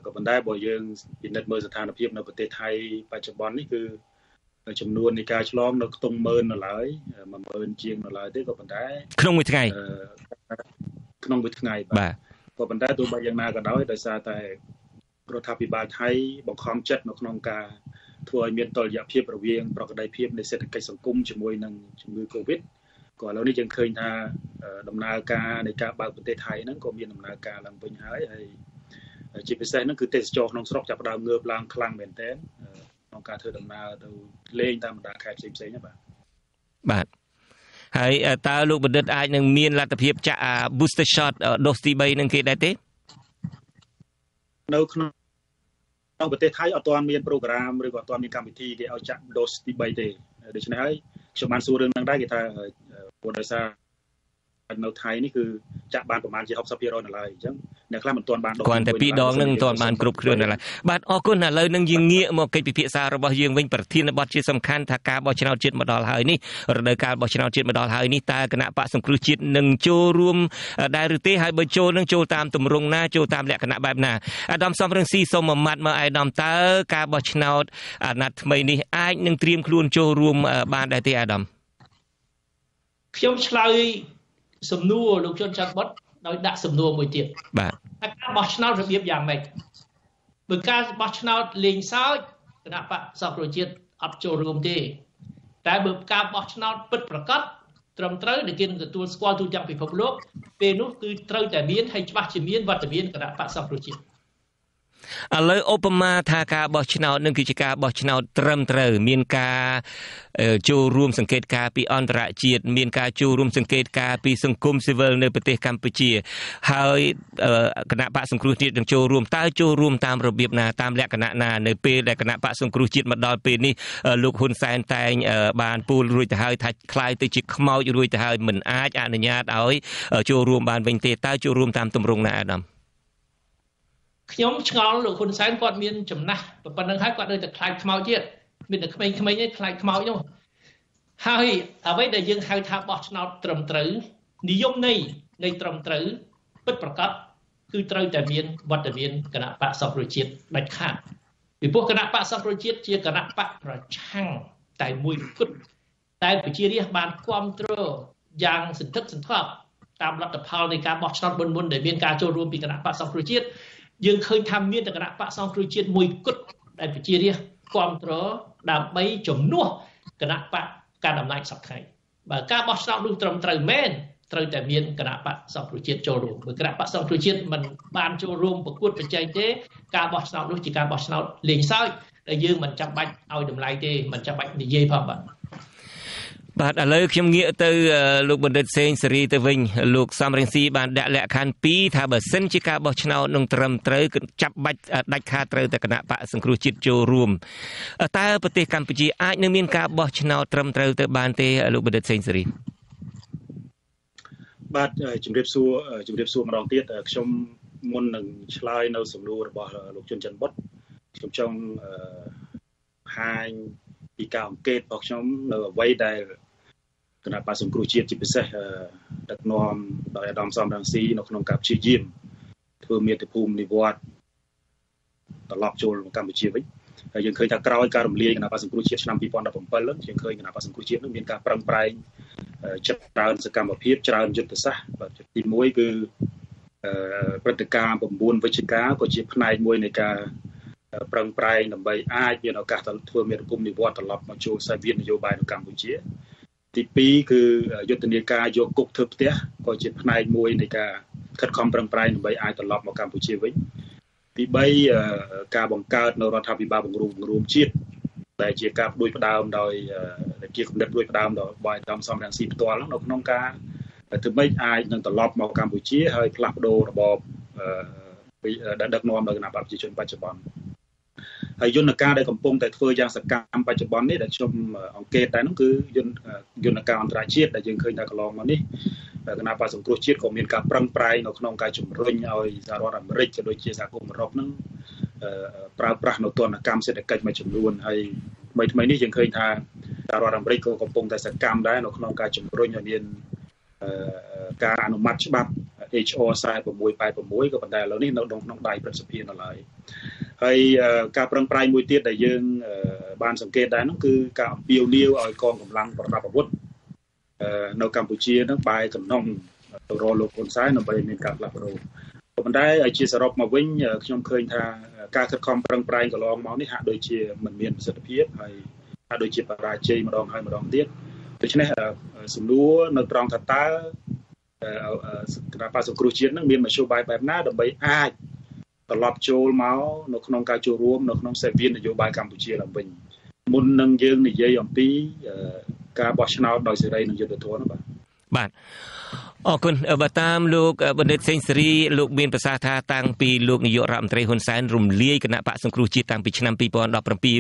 Speaker 3: ក៏ប៉ុន្តែបើយើងពិនិត្យមើលស្ថានភាព នៅប្រទេសថៃ បច្ចុប្បន្ននេះគឺចំនួននៃការឆ្លងនៅខ្ទង់10000នៅឡើយ10000ជាងនៅឡើយទេក៏ប៉ុន្តែ ក្នុងមួយថ្ងៃក្នុងមួយថ្ងៃបាទក៏ប៉ុន្តែទោះបីយ៉ាងណាក៏ដោយដោយសារតែរដ្ឋាភិបាលថៃបង្ខំចិត្តនៅក្នុងការធ្វើឲ្យមានតលយៈភាពរវាងប្រកបដីភាពនៃសេដ្ឋកិច្ចសង្គមជាមួយនឹងជំងឺ Covid ក៏ឥឡូវនេះយើងឃើញថាដំណើរការនៃការបើកប្រទេសថៃហ្នឹងក៏មានដំណើរការឡើងវិញហើយហើយជាពិសេសហ្នឹងគឺទេសចរក្នុងស្រុកចាប់ផ្ដើមងើបឡើងខ្លាំងមែនទែនក្នុងការធ្វើដំណើរទៅលេងតាមបណ្ដាខេត្តផ្សេងៗណាបាទ
Speaker 1: បាទហើយតើលោកបណ្ឌិតអាចនឹងមានលទ្ធភាពចាក់ booster shot ដូសទី3នឹងគេដែរទេ
Speaker 3: នៅក្នុងក្នុងប្រទេសថៃអត់ទាន់មានប្រូក្រាមឬក៏អត់ទាន់មានកម្មវិធីគេឲ្យចាក់ដូសទី3ទេដូច្នេះហើយខ្ញុំបានសួររឿងហ្នឹងដែរគេថាព្រោះដោយសារនៅថៃនេះគឺចាក់បានប្រហែលជា60%នៅឡើយអញ្ចឹងអ្នកខ្លះមិនទាន់បានគាត់តែពីរដងនឹងមិនទាន់បាន
Speaker 1: គ្រប់គ្រឿងនៅឡើយបាទអរគុណឥឡូវនឹងយើងងាកមកកិច្ចពិភាក្សារបស់យើងវិញប្រធានបទជាសំខាន់ថាការបោះឆ្នោតជាតិមកដល់ហើយនេះរដូវកាលបោះឆ្នោតជាតិមកដល់ហើយនេះតើគណៈបកសង្គ្រោះជាតិនឹងចូលរួមដែរឬទេហើយបើចូលនឹងចូលតាមទម្រង់ណាចូលតាមលក្ខណៈបែបណាអាដាមសំរងស៊ីសូមមួយម៉ាត់មកអាដាមតើការបោះឆ្នោតអាណត្តិថ្មីនេះអាចនឹងត្រៀមខ្លួនចូលរួមបានដែរទេអាដាម
Speaker 4: ខ្ញុំឆ្លើយសំណួរលោកជនច័ន្ទបុតដោយដាក់សំណួរមួយទៀតបាទថាការបោះឆ្នោតរបៀបយ៉ាងម៉េចបើការបោះឆ្នោតលេងសើចគណៈបកសកម្មជាតិអត់ចូលរួមទេ តែបើការបោះឆ្នោតពិត ប្រាកដត្រឹមត្រូវដែលគេទទួលស្គាល់ទូទាំងពិភពលោកពេលនោះគឺត្រូវតែមានហើយច្បាស់ជាមានវត្តមានគណៈបកសកម្មជាតិ
Speaker 1: ឥឡូវឧបមាថាការបោះឆ្នោតនឹងគឺជាការបោះឆ្នោតត្រឹមត្រូវ មានការចូលរួមសង្កេតការពីអន្តរជាតិមានការចូលរួមសង្កេតការពីសង្គមស៊ីវិលនៅប្រទេសកម្ពុជា ហើយគណៈបកសង្គ្រោះជាតិនឹងចូលរួមតើចូលរួមតាមរបៀបណាតាមលក្ខណៈណានៅពេលដែលគណៈបកសង្គ្រោះជាតិមកដល់ពេលនេះលោកហ៊ុនសែនតែងបានពូលរួចទៅហើយថាคล้ายទៅជាខ្មោចរួចទៅហើយមិនអាចអនុញ្ញាតឲ្យចូលរួមបានវិញទេតើចូលរួមតាមទម្រង់ណាអាដាម
Speaker 4: ខ្ញុំឆ្ងល់លោកហ៊ុនសែនគាត់មានចំណាស់ប៉ុណ្្នឹងហើយគាត់នៅតែខ្លាចខ្មោចទៀតមានតែក្មេងៗឯងខ្លាចខ្មោចនោះហើយ អ្វីដែលយើងហៅថាបោះឆ្នោតត្រឹមត្រូវនិយមន័យនៃត្រឹមត្រូវពិតប្រាកដគឺត្រូវតែមានវត្តមានគណៈបកសពរជាតិដាច់ខាតពីព្រោះគណៈបកសពរជាតិជាគណៈបកប្រឆាំងតែមួយគត់តែប្រជារាស្ត្របានគ្រប់គ្រងយ៉ាងសន្ធឹកសន្ធាប់តាមលទ្ធផលនៃការបោះឆ្នោតមុនមុនដែលមានការចូលរួមពីគណៈបកសពរជាតិយើងឃើញថាមានតក្របៈសង្គ្រោះជាតិមួយគត់ដែលប្រជារាស្ត្រគ្រប់គ្រងដើម្បីជំនួសគណៈបកការអំណាចសព្វថ្ងៃបើការបោះឆ្នោតនោះត្រឹមត្រូវមែនត្រូវតែមានគណៈបកសង្គ្រោះជាតិចូលរួមព្រោះគណៈបកសង្គ្រោះជាតិមិនបានចូលរួមប្រកួតប្រជែងទេការបោះឆ្នោតនោះជាការបោះឆ្នោតលេងសើចដែលយើងមិនចាំបាច់ឲ្យតម្លៃទេមិនចាំបាច់និយាយផងបាទ
Speaker 1: បាទឥឡូវខ្ញុំងាកទៅលោកបណ្ឌិត សេងសេរីទៅវិញលោកសំរងស៊ីបានដាក់លក្ខខណ្ឌ2ថាបើសិនជាការបោះឆ្នោតនឹងត្រឹមត្រូវគឺចាប់បាច់ដាច់ខាតត្រូវតែគណៈបកសង្គ្រោះជាតិចូលរួមតើប្រទេសកម្ពុជាអាចនឹងមាន ការបោះឆ្នោតត្រឹមត្រូវទៅបានទេលោកបណ្ឌិតសេងសេរី
Speaker 3: បាទជំរាបសួរជំរាបសួរម្ដងទៀតខ្ញុំមុននឹងឆ្លើយនៅសំណួររបស់លោកជុនច័ន្ទបុតខ្ញុំចង់បង្ហាញពីការអង្កេតរបស់ខ្ញុំនៅអ្វីដែលគណៈបកសង្គ្រោះជាតិជាពិសេសដឹកនាំដោយអាដាមសំរងស៊ីនៅក្នុងការព្យាយាមធ្វើមាតុភូមិនិវត្តត្រឡប់ចូលមកកម្ពុជាវិញហើយយើងឃើញថាក្រោយការរំលាយគណៈបកសង្គ្រោះជាតិឆ្នាំ2017ឡើងយើងឃើញគណៈបកសង្គ្រោះជាតិនឹងមានការប្រឹងប្រែងច្រើនសកម្មភាព ច្រើនយុទ្ធសាស្ត្របាទទី1គឺព្រឹត្តិការណ៍9វិច្ឆិកាក៏ជា ផ្នែកមួយនៃការប្រឹងប្រែងដើម្បី អាចមានឱកាសទៅធ្វើមាតុភូមិនិវត្តត្រឡប់មកចូល សាវិននយោបាយនៅកម្ពុជាទី2គឺយុទ្ធនាការយកគុកធ្វើផ្ទះក៏ជាផ្នែកមួយនៃការខិតខំប្រឹងប្រែងដើម្បីអាចត្រឡប់មកកម្ពុជាវិញទី3ការបង្កើតនៅរដ្ឋាភិបាលបង្រួមបង្រួមជាតិដែលជាការផ្ដួចផ្ដើមដោយជាគំនិតផ្ដួចផ្ដើមដោយបាយតំសំរងស៊ីផ្ទាល់នៅក្នុងការធ្វើម៉េចអាចនឹងត្រឡប់មកកម្ពុជាហើយផ្លាស់ប្ដូររបបដែលដឹកនាំដោយគណៈប្រជាជនបច្ចុប្បន្នហើយយន្តការដែលកំពុងតែធ្វើយ៉ាងសកម្មបច្ចុប្បន្ននេះដែលខ្ញុំអង្កេតតែនោះគឺយន្តយន្តការអន្តរជាតិដែលយើងឃើញថាកន្លងមកនេះគណៈបកសង្គ្រោះជាតិក៏មានការប្រឹងប្រែងនៅក្នុងការជំរុញឲ្យសហរដ្ឋអាមេរិកក៏ដូចជាសហគមន៍អឺរ៉ុបនឹងប្រើប្រាស់នៅទនកម្មសេដ្ឋកិច្ចមួយចំនួនហើយថ្មីថ្មីនេះយើងឃើញថាសហរដ្ឋអាមេរិកក៏កំពុងតែសកម្មដែរនៅក្នុងការជំរុញឲ្យមានការអនុម័តច្បាប់ HR 4686ក៏ប៉ុន្តែឥឡូវនេះនៅក្នុងដៃព្រឹទ្ធសភានៅឡើយហើយការប្រឹងប្រែងមួយទៀតដែលយើងបានសង្កេតដែរនោះគឺការអំពាវនាវឲ្យកងកម្លាំងប្រដាប់អាវុធនៅកម្ពុជានឹងបែរកំណុំទៅរកលោកហ៊ុនសែនដើម្បីមានការផ្លាស់ប្ដូរក៏ប៉ុន្តែឲ្យជាសរុបមកវិញខ្ញុំឃើញ ថាការខិតខំប្រឹងប្រែងកន្លងមកនេះហាក់ដូចជាមិនមានប្រសិទ្ធភាពហើយហាក់ដូចជាបរាជ័យម្ដងហើយម្ដងទៀតដូច្នេះសំណួរនៅត្រង់ថាតើគណៈបកសង្គ្រោះជាតិនឹងមានមធ្យោបាយបែបណាដើម្បីអាចត្រឡប់ចូលមកនៅក្នុងការចូលរួមនៅក្នុងសេវានយោបាយកម្ពុជាឡើងវិញមុននឹងយើងនិយាយអំពី ការបោះឆ្នោតដោយសេរីនិងយុត្តិធម៌ណាបាទ
Speaker 1: បាទអរគុណបើតាមលោកបណ្ឌិតសេងសេរីលោកមានប្រសាសន៍ថាតាំងពីលោកនាយករដ្ឋមន្ត្រីហ៊ុនសែនរំលាយគណៈបកសង្គ្រោះជាតិតាំងពីឆ្នាំ2017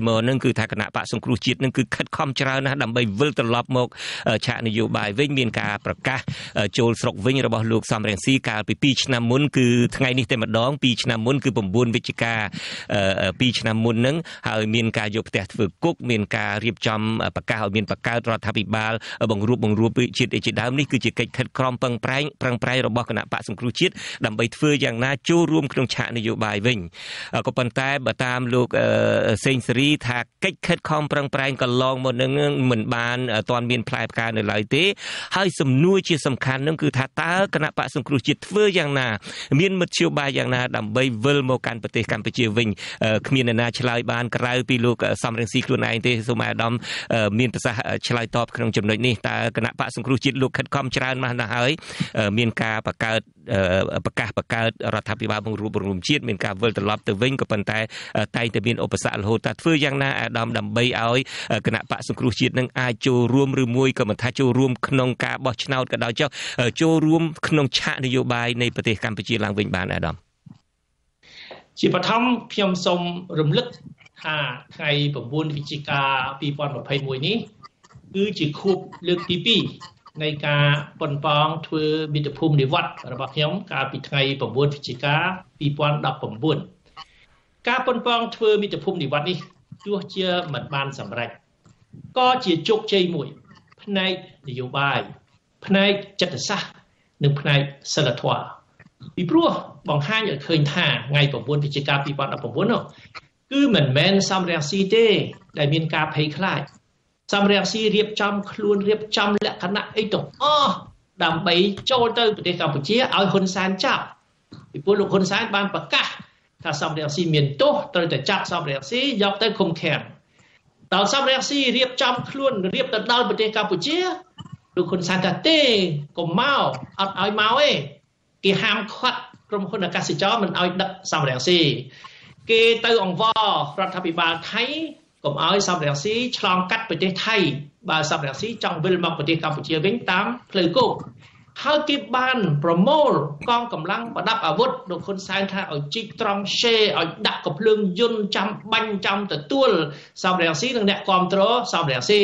Speaker 1: មកនឹងគឺថាគណៈបកសង្គ្រោះជាតិនឹងគឺខិតខំច្រើនណាស់ដើម្បីវិលត្រឡប់មកឆាកនយោបាយវិញមាន ការប្រកាសចូលស្រុកវិញរបស់លោកសំរងស៊ីកាលពី2ឆ្នាំមុនគឺថ្ងៃនេះតែម្ដង2ឆ្នាំមុនគឺ9វិច្ឆិកា2ឆ្នាំមុននឹងហើយមានការយកផ្ទះធ្វើគុកមានការរៀបចំប្រកាសឲ្យមានបង្កើតរដ្ឋាភិបាល បង្រួបបង្រួមជាតិជាដើមនេះគឺជាកិច្ចខិតខំមពឹងប្រែងប្រឹងប្រែងរបស់គណៈបកសង្គ្រោះជាតិដើម្បីធ្វើយ៉ាងណាចូលរួមក្នុងឆាកនយោបាយវិញក៏ប៉ុន្តែបើតាមលោកសេងសេរី ថាកិច្ចខិតខំប្រឹងប្រែងកន្លងមកនឹងមិនបានទាន់មានផ្លែផ្កានៅឡើយទេហើយសំណួរជាសំខាន់នឹងគឺថាតើគណៈបកសង្គ្រោះជាតិធ្វើយ៉ាងណា មានមធ្យោបាយយ៉ាងណាដើម្បីវិលមកកាន់ប្រទេសកម្ពុជាវិញគ្មានអ្នកណាឆ្លើយបានក្រៅពីលោកសំរងស៊ីខ្លួនឯងទេសូមអាដាមមានប្រសាសន៍ឆ្លើយតបក្នុងចំណុចនេះតើគណៈបកសង្គ្រោះជាតិលោកខិតខំច្រើនម៉ាស់ណានោះហើយមានការបង្កើតប្រកាសបង្កើតរដ្ឋាភិបាលបង្រួបបង្រួមជាតិមានការវិលត្រឡប់ទៅវិញក៏ប៉ុន្តែ តែងតែមានឧបសគ្គរហូតតែធ្វើយ៉ាងណាអាដាមដើម្បីឲ្យគណៈបកសង្គ្រោះជាតិនឹងអាចចូលរួមឬមួយក៏មិនថាចូលរួម ក្នុងការបោះឆ្នោតក៏ដោយចុះចូលរួមក្នុងឆាកនយោបាយនៃប្រទេសកម្ពុជាឡើងវិញបានអាដាម
Speaker 4: ជាបឋមខ្ញុំសូមរំលឹកថាថ្ងៃ9វិច្ឆិកា2021នេះគឺជាខួបលើកទី2នៃការប៉ុនប៉ងធ្វើមិត្តភូមិនិវត្តរបស់ខ្ញុំកាលពីថ្ងៃ9វិច្ឆិកា2019ការប៉ុនប៉ងធ្វើមិត្តភូមិនិវត្តនេះទោះជាមិនបានសម្រេចក៏ជាជោគជ័យមួយ ផ្នែកនយោបាយផ្នែកចិត្តសាស្ត្រនិងផ្នែកសិលធម៌ពីព្រោះបង្ហាញឲ្យឃើញថាថ្ងៃ9វិច្ឆិកា2019នោះគឺមិនមែនសំរងស៊ីទេដែលមានការភ័យខ្លាចសំរងស៊ីរៀបចំ ខ្លួនរៀបចំ លក្ខណៈអីទាំងអស់ដើម្បីចូលទៅប្រទេសកម្ពុជាឲ្យហ៊ុនសែនចាប់ពីព្រោះលោកហ៊ុនសែនបានប្រកាសថាសំរងស៊ីមានទោសត្រូវតែចាប់សំរងស៊ីយកទៅឃុំឃាំងដល់សំរងស៊ីរៀបចំខ្លួនរៀបទៅដល់ប្រទេសកម្ពុជាលោកហ៊ុនសែនថាទេកុំមកអត់ឲ្យមកទេគេហាមឃាត់ក្រុមហ៊ុនអាកាសចរមិនឲ្យដឹកសំរងស៊ីគេទៅអង្វររដ្ឋាភិបាលថៃកុំឲ្យសំរងស៊ីឆ្លងកាត់ប្រទេសថៃបើសំរងស៊ីចង់វិលមកប្រទេសកម្ពុជាវិញតាមផ្លូវគោកហើយគេបានប្រមូល កងកម្លាំងប្រដាប់អាវុធលោកហ៊ុនសែនថាឲ្យជីកត្រង់ឆេឲ្យដាក់កំភ្លើងយន្តចាំបាញ់ចាំទទួលសំរងស៊ីនិងអ្នកគ្រប់គ្រងសំរងស៊ី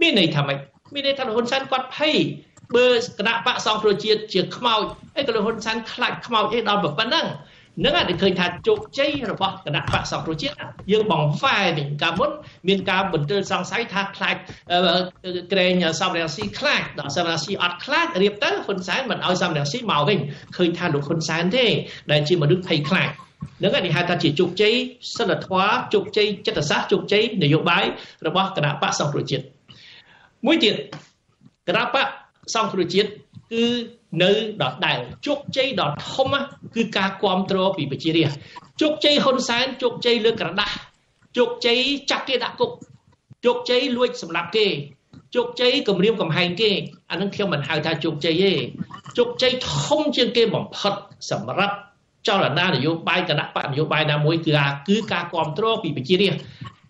Speaker 4: មានន័យថាម៉េចមានន័យថាលោកហ៊ុនសែនគាត់ភ័យបើគណៈបកសង្គ្រោះជាតិជាខ្មោចអីក៏លោកហ៊ុនសែនខ្លាចខ្មោចអីដល់ប៉ុណ្ណឹងនឹងអាចឃើញថាជោគជ័យរបស់គណៈបកសង្គ្រោះជាតិយើងបង្វែរវិញកាលមុនមានការបន្ទិលសង្ស័យថាខ្លាចក្រែងសំរងស៊ីខ្លាចដល់សំរងស៊ីអត់ខ្លាចរៀបទៅហ៊ុនសែនមិនឲ្យសំរងស៊ីមកវិញឃើញថាលោកហ៊ុនសែនទេដែលជាមនុស្សភ័យខ្លាចនឹងគេហៅថាជាជោគជ័យសិលធម៌ជោគជ័យចិត្តសាស្ត្រជោគជ័យនយោបាយរបស់គណៈបកសង្គ្រោះជាតិមួយទៀតគណៈបកសង្គ្រោះជាតិគឺនៅដដែលជោគជ័យដ៏ធំគឺការគ្រប់គ្រងពីប្រជារាស្ត្រជោគជ័យហ៊ុនសែនជោគជ័យលើក្រដាស់ជោគជ័យចាប់គេដាក់គុកជោគជ័យលួច សម្លាប់គេជោគជ័យគម្រាមកំហែងគេអានឹងខ្ញុំមិនហៅថាជោគជ័យទេជោគជ័យធំជាងគេបំផុតសម្រាប់ចលនានយោបាយគណៈបកនយោបាយណាមួយគឺគឺការគ្រប់គ្រងពីប្រជារាស្ត្រ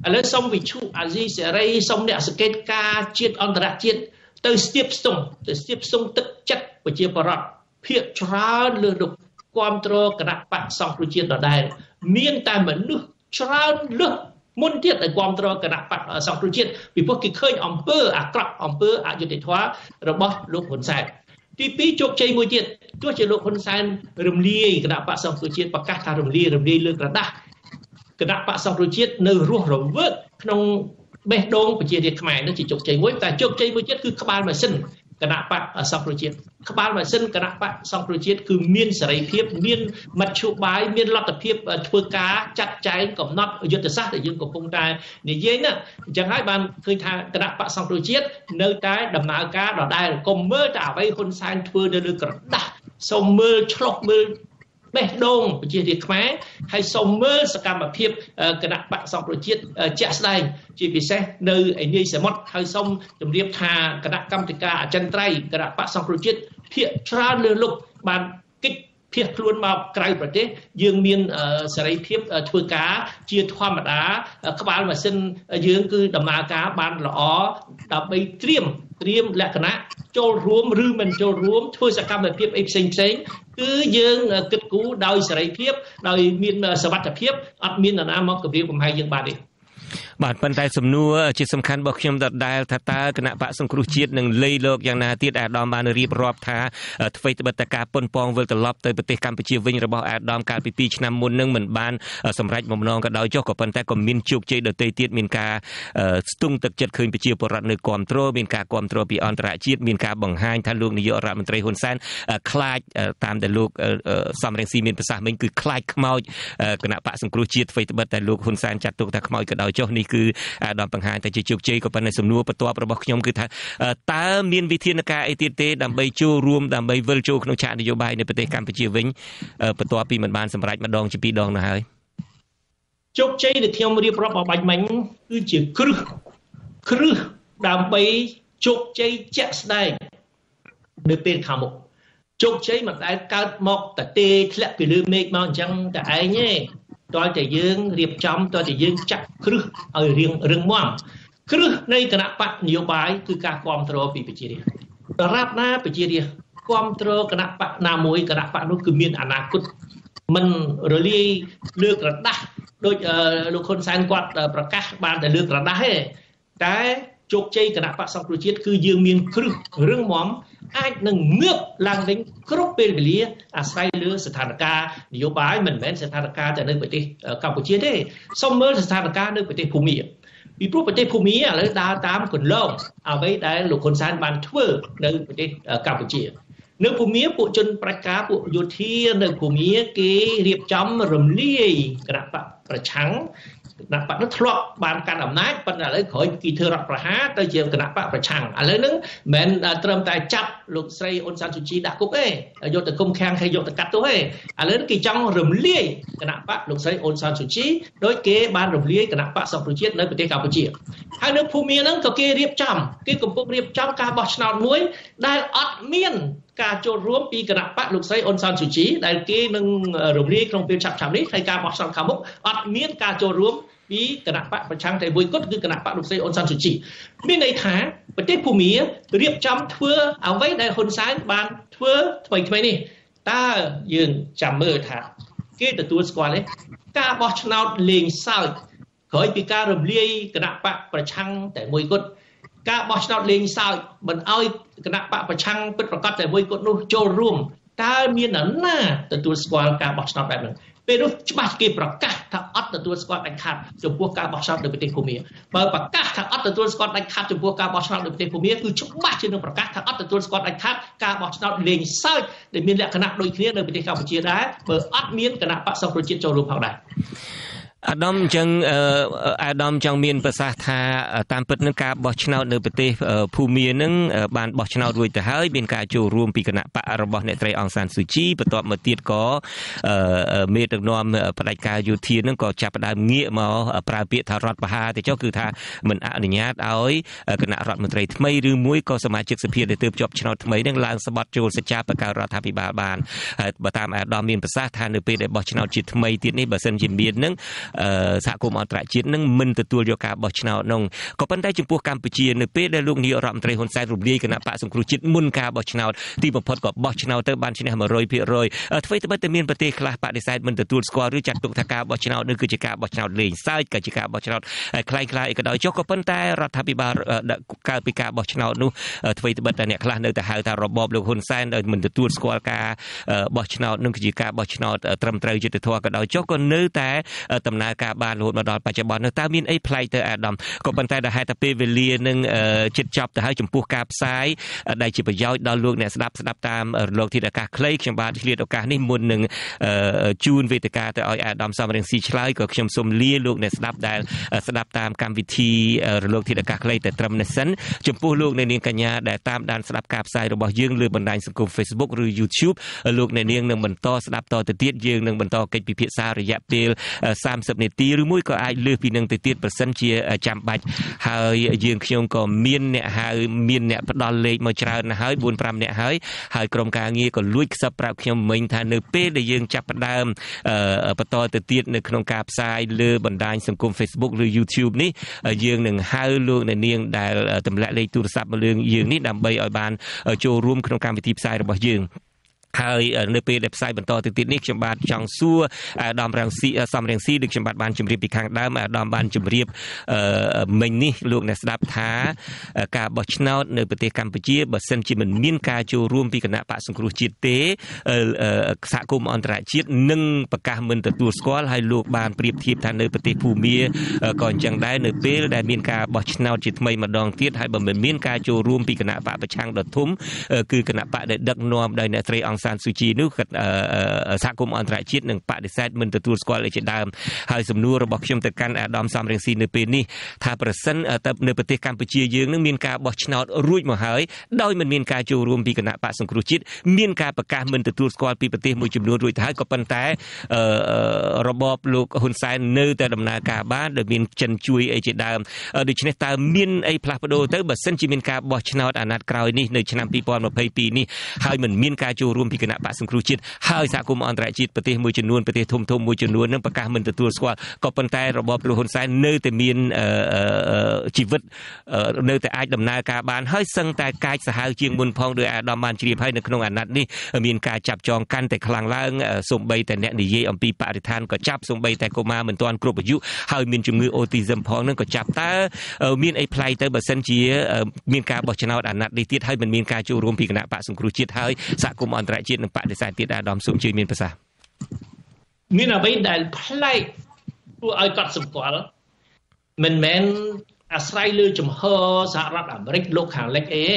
Speaker 4: ឥឡូូវសូមវិឈូអាស៊ីសេរីសូមអ្នកសង្កេតការជាតិអន្តរជាតិទៅស្ទាបស្ទង់ទៅស្ទាបស្ទង់ទឹកចិត្តប្រជាបរតភាកច្រើនលើសលុបគ្រប់គ្រងគណៈបកសង្គ្រោះជាតិដដែលមានតែមនុស្សច្រើនលើសមុនទៀតដែលគ្រប់គ្រងគណៈបកសង្គ្រោះជាតិពីព្រោះគេឃើញ អំពើអាក្រក់អំពើអយុត្តិធម៌របស់លោកហ៊ុនសែនទី2ជោគជ័យមួយទៀតទោះជាលោកហ៊ុនសែនរំលាយគណៈបកសង្គ្រោះជាតិប្រកាសថារំលាយរំលាយលើ ក្រដាស់គណៈបកសង្គ្រោះជាតិនៅ រស់រវើកក្នុងបេះដូងប្រជារាស្ត្រខ្មែរនេះជាជោគជ័យមួយតែជោគជ័យមួយទៀតគឺក្បាលម៉ាស៊ីនគណៈបកសង្គ្រោះជាតិក្បាលម៉ាស៊ីនគណៈបកសង្គ្រោះជាតិគឺមានសេរីភាពមានមធ្យោបាយមានលទ្ធភាពធ្វើការចាត់ចែងកំណត់យុទ្ធសាស្ត្រដែលយើងកំពុងតែនិយាយណាអញ្ចឹងហើយបានឃើញថាគណៈបកសង្គ្រោះជាតិនៅតែដំណើរការដដែលកុំមើលតែអ្វីហ៊ុនសែនធ្វើនៅលើក្រដាស់សូមមើលឆ្លុះមើលបេះដូងប្រជារាស្ត្រខ្មែរហើយសូមមើលសកម្មភាពគណៈបកសង្គ្រោះជាតិជាក់ស្ដែងជាពិសេសនៅឯនាយសមុទ្រហើយសូមជម្រាបថាគណៈកម្មាធិការអចិន្ត្រៃយ៍គណៈបកសង្គ្រោះជាតិភាកច្រើនលើលុបបានគិច្ចភៀសខ្លួនមកក្រៅប្រទេស យើងមានសេរីភាពធ្វើការជាធម្មតា ក្បាលម៉ាស៊ីនយើង គឺដំណើរការបានល្អដើម្បីត្រៀមត្រៀមលក្ខណៈចូលរួមឬមិនចូលរួមធ្វើសកម្មភាពអីផ្សេងផ្សេងគឺយើង គិតគូរដោយសេរីភាពដោយមានសវត្ថភាពអត់មាននរណាមកគម្រាមកំហែងយើងបានទេ
Speaker 1: បាទប៉ុន្តែសំណួរជាសំខាន់របស់ខ្ញុំដដែល ថាតើគណៈបកសង្គ្រោះជាតិនឹងលៃលោកយ៉ាងណាទៀតអាដាមបានរៀបរាប់ថាអ្វីត្បិតតែការប៉ុនប៉ងវិលត្រឡប់ទៅប្រទេសកម្ពុជាវិញរបស់អាដាមកាលពី2ឆ្នាំមុននឹងមិនបានសម្រេចបំណងក៏ដោយចុះក៏ប៉ុន្តែក៏មានជោគជ័យដទៃទៀតមានការស្ទង់ទឹកចិត្តឃើញប្រជាពលរដ្ឋនៅគ្រប់គ្រងមានការគ្រប់គ្រងពីអន្តរជាតិមានការបង្ហាញថាលោកនាយករដ្ឋមន្ត្រីហ៊ុនសែនខ្លាចតាមដែលលោកសំរងស៊ីមានប្រសាសន៍មិញគឺខ្លាចខ្មោចគណៈបកសង្គ្រោះជាតិអ្វីត្បិតតែលោកហ៊ុនសែនចាត់ទុកថាខ្មោចក៏ដោយចុះនេះនេះគឺអាដាមបង្ហាញតែជាជោគជ័យក៏ប៉ុន្តែសំណួរបន្ទាប់របស់ខ្ញុំគឺថាតើមានវិធានការអីទៀតទេដើម្បីចូលរួមដើម្បីវិលចូលក្នុងឆាកនយោបាយនៅប្រទេសកម្ពុជាវិញបន្ទាប់ពីមិនបានសម្រេចម្ដងជាពីរដងនោះហើយ
Speaker 4: ជោគជ័យដែលខ្ញុំរៀបរាប់អបាញ់មិញគឺជាគ្រឹះគ្រឹះដើម្បីជោគជ័យជាក់ស្ដែងនៅពេលខាងមុខជោគជ័យមិនដែលកើតមកតែទេធ្លាក់ពីលើមេឃមកអញ្ចឹងតែឯងទេតលតែយើងរៀបចំតលតែយើងចាក់គ្រឹះឲ្យរៀងរឹងមាំគ្រឹះនៃគណៈបកនយោបាយគឺការគ្រប់គ្រងពីប្រជារាស្ត្រដរាបណាប្រជារាស្ត្រគ្រប់គ្រងគណៈបកណាមួយគណៈបកនោះគឺមានអនាគតមិនរលាយលើក្រដាស់ដូចលោកខុនសែនគាត់ប្រកាសបានតែលើក្រដាស់ទេតែជោគជ័យគណៈបក្សសង្គ្រោះជាតិគឺយើងមានគ្រឹះរឹងមាំអាចនឹងងើបឡើងវិញគ្រប់ពេលវេលា អាស្រ័យលើ ស្ថានភាពនយោបាយមិនមែនស្ថានភាពតែនៅប្រទេសកម្ពុជាទេសូមមើលស្ថានភាពនៅប្រទេសភូមាពីព្រោះប្រទេសភូមាឥឡូវដើរតាមគន្លងអ្វីដែលលោកហ៊ុនសែនបានធ្វើនៅប្រទេសកម្ពុជា នៅភូមាពួកជនប្រជាពួកយោធានៅភូមា គេរៀបចំរំលាយគណៈបកប្រឆាំងគណៈបកនោះធ្លាប់បានកាន់អំណាចប៉ុន្តែឥឡូវក្រោយពីធ្វើរដ្ឋប្រហារទៅជាគណៈបកប្រឆាំងឥឡូវហ្នឹងមិនត្រឹមតែចាប់លោកស្រីអ៊ុនសានស៊ូជីដាក់គុកទេយកទៅគុំខាំងហើយយកទៅកាត់ទោសទេឥឡូវគេចង់រំលាយគណៈបកលោកស្រីអ៊ុនសានស៊ូជីដោយគេបានរំលាយគណៈបកសង្គ្រោះជាតិនៅប្រទេសកម្ពុជាហើយនៅភូមិមានហ្នឹងក៏គេរៀបចំគេកំពុងរៀបចំការបោះឆ្នោតមួយ ដែលអត់មានការចូលរួមពីគណៈបកលោកស្រីអ៊ុនសានស៊ូជីដែលគេនឹងរំលាយក្នុងពេលឆាប់ៗនេះហើយការបោះឆ្នោតខាងមុខអត់មានការចូលរួមពីគណៈបកប្រឆាំងតែមួយគត់គឺគណៈបកលោកស្រីអ៊ុនសានស៊ូជីមានន័យថា ប្រទេសភូមារៀបចំធ្វើអ្វីដែលហ៊ុនសែនបានធ្វើថ្មីថ្មីនេះតើយើងចាំមើលថា គេទទួលស្គាល់ទេការបោះឆ្នោតលេងសើចក្រោយពីការរំលាយគណៈបកប្រឆាំងតែមួយគត់ការបោះឆ្នោតលេងសើចមិនអោយគណៈបកប្រឆាំងពិតប្រកបតែមួយគត់នោះចូលរួមតើមាននរណាទទួលស្គាល់ការបោះឆ្នោតបែបហ្នឹងពេលនោះច្បាស់គេប្រកាសថាអត់ទទួលស្គាល់ដាច់ខាតចំពោះការបោះឆ្នោតនៅប្រទេសភូមាបើប្រកាសថាអត់ទទួលស្គាល់ដាច់ខាតចំពោះការបោះឆ្នោតនៅប្រទេសភូមាគឺច្បាស់ជានឹងប្រកាសថាអត់ទទួលស្គាល់ដាច់ខាតការបោះឆ្នោតលេងសើចដែលមានលក្ខណៈដូចគ្នានៅប្រទេសកម្ពុជាដែរបើអត់មានគណៈបក្សប្រជាជាតិចូលរួមផងដែរ
Speaker 1: អាដាមអញ្ចឹងអាដាមចង់មាន ប្រសាសន៍ថាតាមពិតនឹងការបោះឆ្នោតនៅប្រទេសភូមានឹងបានបោះឆ្នោតរួចទៅហើយមានការចូលរួមពីគណៈបករបស់អ្នកត្រីអង្សានស៊ូជីបន្ទាប់មកទៀតក៏មេដឹកនាំផ្ដាច់ការយោធានឹងក៏ចាប់ផ្ដើមងាកមកប្រើពាក្យថារដ្ឋបហាទៅចុះគឺថាមិនអនុញ្ញាតឲ្យគណៈរដ្ឋមន្ត្រីថ្មីឬមួយក៏សមាជិកសភាដែលទើបជាប់ឆ្នោតថ្មីនឹងឡើងស្បត់ចូលសេចក្ដីបកការរដ្ឋាភិបាលបានហើយបើតាមអាដាមមានប្រសាសន៍ថានៅពេលដែលបោះឆ្នោតជាថ្មីទៀតនេះបើសិនជាមាននឹងសហគមន៍អន្តរជាតិនឹងមិនទទួលយកការបោះឆ្នោតនោះក៏ប៉ុន្តែចំពោះកម្ពុជានៅពេលដែលលោកនាយករដ្ឋមន្ត្រីហ៊ុនសែនរំលាយគណៈបកសង្គ្រោះជាតិមុនការបោះឆ្នោតទីបំផុតក៏បោះឆ្នោតទៅបានឈ្នះ100%អ្វីត្បិតតែមានប្រទេសខ្លះបដិសេធមិនទទួលស្គាល់ឬចាត់ទុកថាការបោះឆ្នោតនេះគឺជាការបោះឆ្នោតលេងសើចក៏ជាការបោះឆ្នោតคล้ายៗឯក៏ដោយចុះក៏ប៉ុន្តែរដ្ឋាភិបាលកើតពីការបោះឆ្នោតនោះអ្វីត្បិតតែអ្នកខ្លះនៅតែហៅថារបបលោកហ៊ុនសែនដោយមិនទទួលស្គាល់ការបោះឆ្នោតនឹងជាការបោះឆ្នោតត្រឹមត្រូវយុត្តិធម៌ក៏ដោយចុះក៏នៅតែតំណណើរការបានរហូតមកដល់បច្ចុប្បន្ននោះតើមានអីប្លែកទៅអាដាមក៏ប៉ុន្តែដែលហេតុតែពេលវេលានឹងជិតចប់ទៅហើយចំពោះការផ្សាយដែលជាប្រយោជន៍ដល់លោកអ្នកស្ដាប់ស្ដាប់តាមរលកធាតុអាកាសខ្លីខ្ញុំបាទឆ្លៀតឱកាសនេះមុននឹងជូនវេទិកាទៅឲ្យអាដាមសំរងស៊ីឆ្លើយក៏ខ្ញុំសូមលាលោកអ្នកស្ដាប់ដែលស្ដាប់តាមកម្មវិធីរលកធាតុអាកាសខ្លីតែត្រឹមនេះសិនចំពោះលោកអ្នកនាងកញ្ញាដែលតាមដានស្ដាប់ការផ្សាយរបស់យើងលើបណ្ដាញសង្គម Facebook ឬ YouTube លោកអ្នកនាងនឹងបន្តស្ដាប់តទៅទៀតយើងនឹងបន្តកិច្ចពិភាក្សារយៈពេល30 30នាទីឬមួយក៏អាចលើសពីនឹងទៅទៀតប្រសិនជា ចាំបាច់ហើយយើងខ្ញុំក៏មានអ្នកហៅមានអ្នកផ្ដល់លេខមកច្រើនហើយ4 5អ្នកហើយហើយក្រុមការងារក៏លួចខ្សឹបប្រាប់ខ្ញុំមិញថានៅ ពេលដែលយើងចាប់ផ្ដើមបន្តទៅទៀតនៅក្នុងការផ្សាយលើ បណ្ដាញសង្គម Facebook ឬ YouTube នេះយើងនឹងហៅលោកអ្នកនាងដែលទម្លាក់លេខទូរស័ព្ទមកលើយើងនេះដើម្បីឲ្យបានចូលរួមក្នុងកម្មវិធីផ្សាយរបស់យើង។ហើយនៅពេលដែលផ្សាយបន្តទៅទៀតនេះខ្ញុំបាទចង់សួរអាដាមរាំងស៊ីសំរាំងស៊ីដូចខ្ញុំបាទបានជម្រាបពីខាងដើមអាដាមបានជម្រាបមិញនេះលោកអ្នកស្ដាប់ថាការបោះឆ្នោតនៅប្រទេសកម្ពុជាបើសិនជាមិនមានការចូលរួមពីគណៈបកសង្គ្រោះជាតិទេសហគមន៍អន្តរជាតិនឹងប្រកាសមិនទទួលស្គាល់ហើយលោកបានប្រៀបធៀបថានៅប្រទេសភូមាក៏អញ្ចឹងដែរនៅពេលដែលមានការបោះឆ្នោតជាថ្មីម្ដងទៀតហើយបើមិនមានការចូលរួមពីគណៈបកប្រឆាំងដ៏ធំគឺគណៈបកដែលដឹកនាំដោយអ្នកស្រីអង្គសានស៊ូជីនោះគាត់សហគមន៍អន្តរជាតិនឹងបដិសេធមិនទទួលស្គាល់អីជាដើមហើយសំណួររបស់ខ្ញុំទៅកាន់អាដាមសំរងស៊ីនៅពេលនេះថាប្រសិនទៅនៅប្រទេសកម្ពុជាយើងនឹងមានការបោះឆ្នោតរួចមកហើយដោយមិនមានការចូលរួមពីគណៈបកសង្គ្រោះជាតិមានការប្រកាសមិនទទួលស្គាល់ពីប្រទេសមួយចំនួនរួចទៅហើយក៏ប៉ុន្តែរបបលោកហ៊ុនសែននៅតែដំណើរការបានដោយមានចិនជួយអីជាដើមដូច្នេះតើមានអីផ្លាស់ប្ដូរទៅបើសិនជាមានការបោះឆ្នោតអាណត្តិក្រោយនេះនៅឆ្នាំ2022នេះហើយមិនមានការចូលរួមពីគណៈបកសង្គ្រោះជាតិហើយសហគមន៍អន្តរជាតិប្រទេសមួយចំនួនប្រទេសធំធំមួយចំនួននឹងប្រកាសមិនទទួលស្គាល់ក៏ប៉ុន្តែរបបលោកហ៊ុនសែននៅតែមានជីវិតនៅតែអាចដំណើរការបានហើយសឹងតែកាចសាហាវជាងមុនផងដោយអាដាមបានជ្រាបហើយនៅក្នុងអាណត្តិនេះមានការចាប់ចងកាន់តែខ្លាំងឡើងសូម្បីតែអ្នកនិយាយអំពីបរិស្ថានក៏ចាប់សូម្បីតែកុមារមិនទាន់គ្រប់អាយុហើយ មានជំងឺអូទីសឹមផងនឹងក៏ចាប់តើមានអីផ្លៃទៅបើសិនជា មាន ការបោះឆ្នោតអាណត្តិនេះទៀតហើយមិនមានការចូលរួមពីគណៈបកសង្គ្រោះជាតិហើយសហគមន៍អន្តរជាតិនិងបដិសេធទៀតដែរអាដាមស៊ុំជឿមានប្រសាសន៍
Speaker 4: មានអ្វីដែលប្លែកគួរឲ្យកត់សម្គាល់មិនមែនអាស្រ័យលើជំហរសហរដ្ឋអាមេរិក លោកខាងលិចអីទេ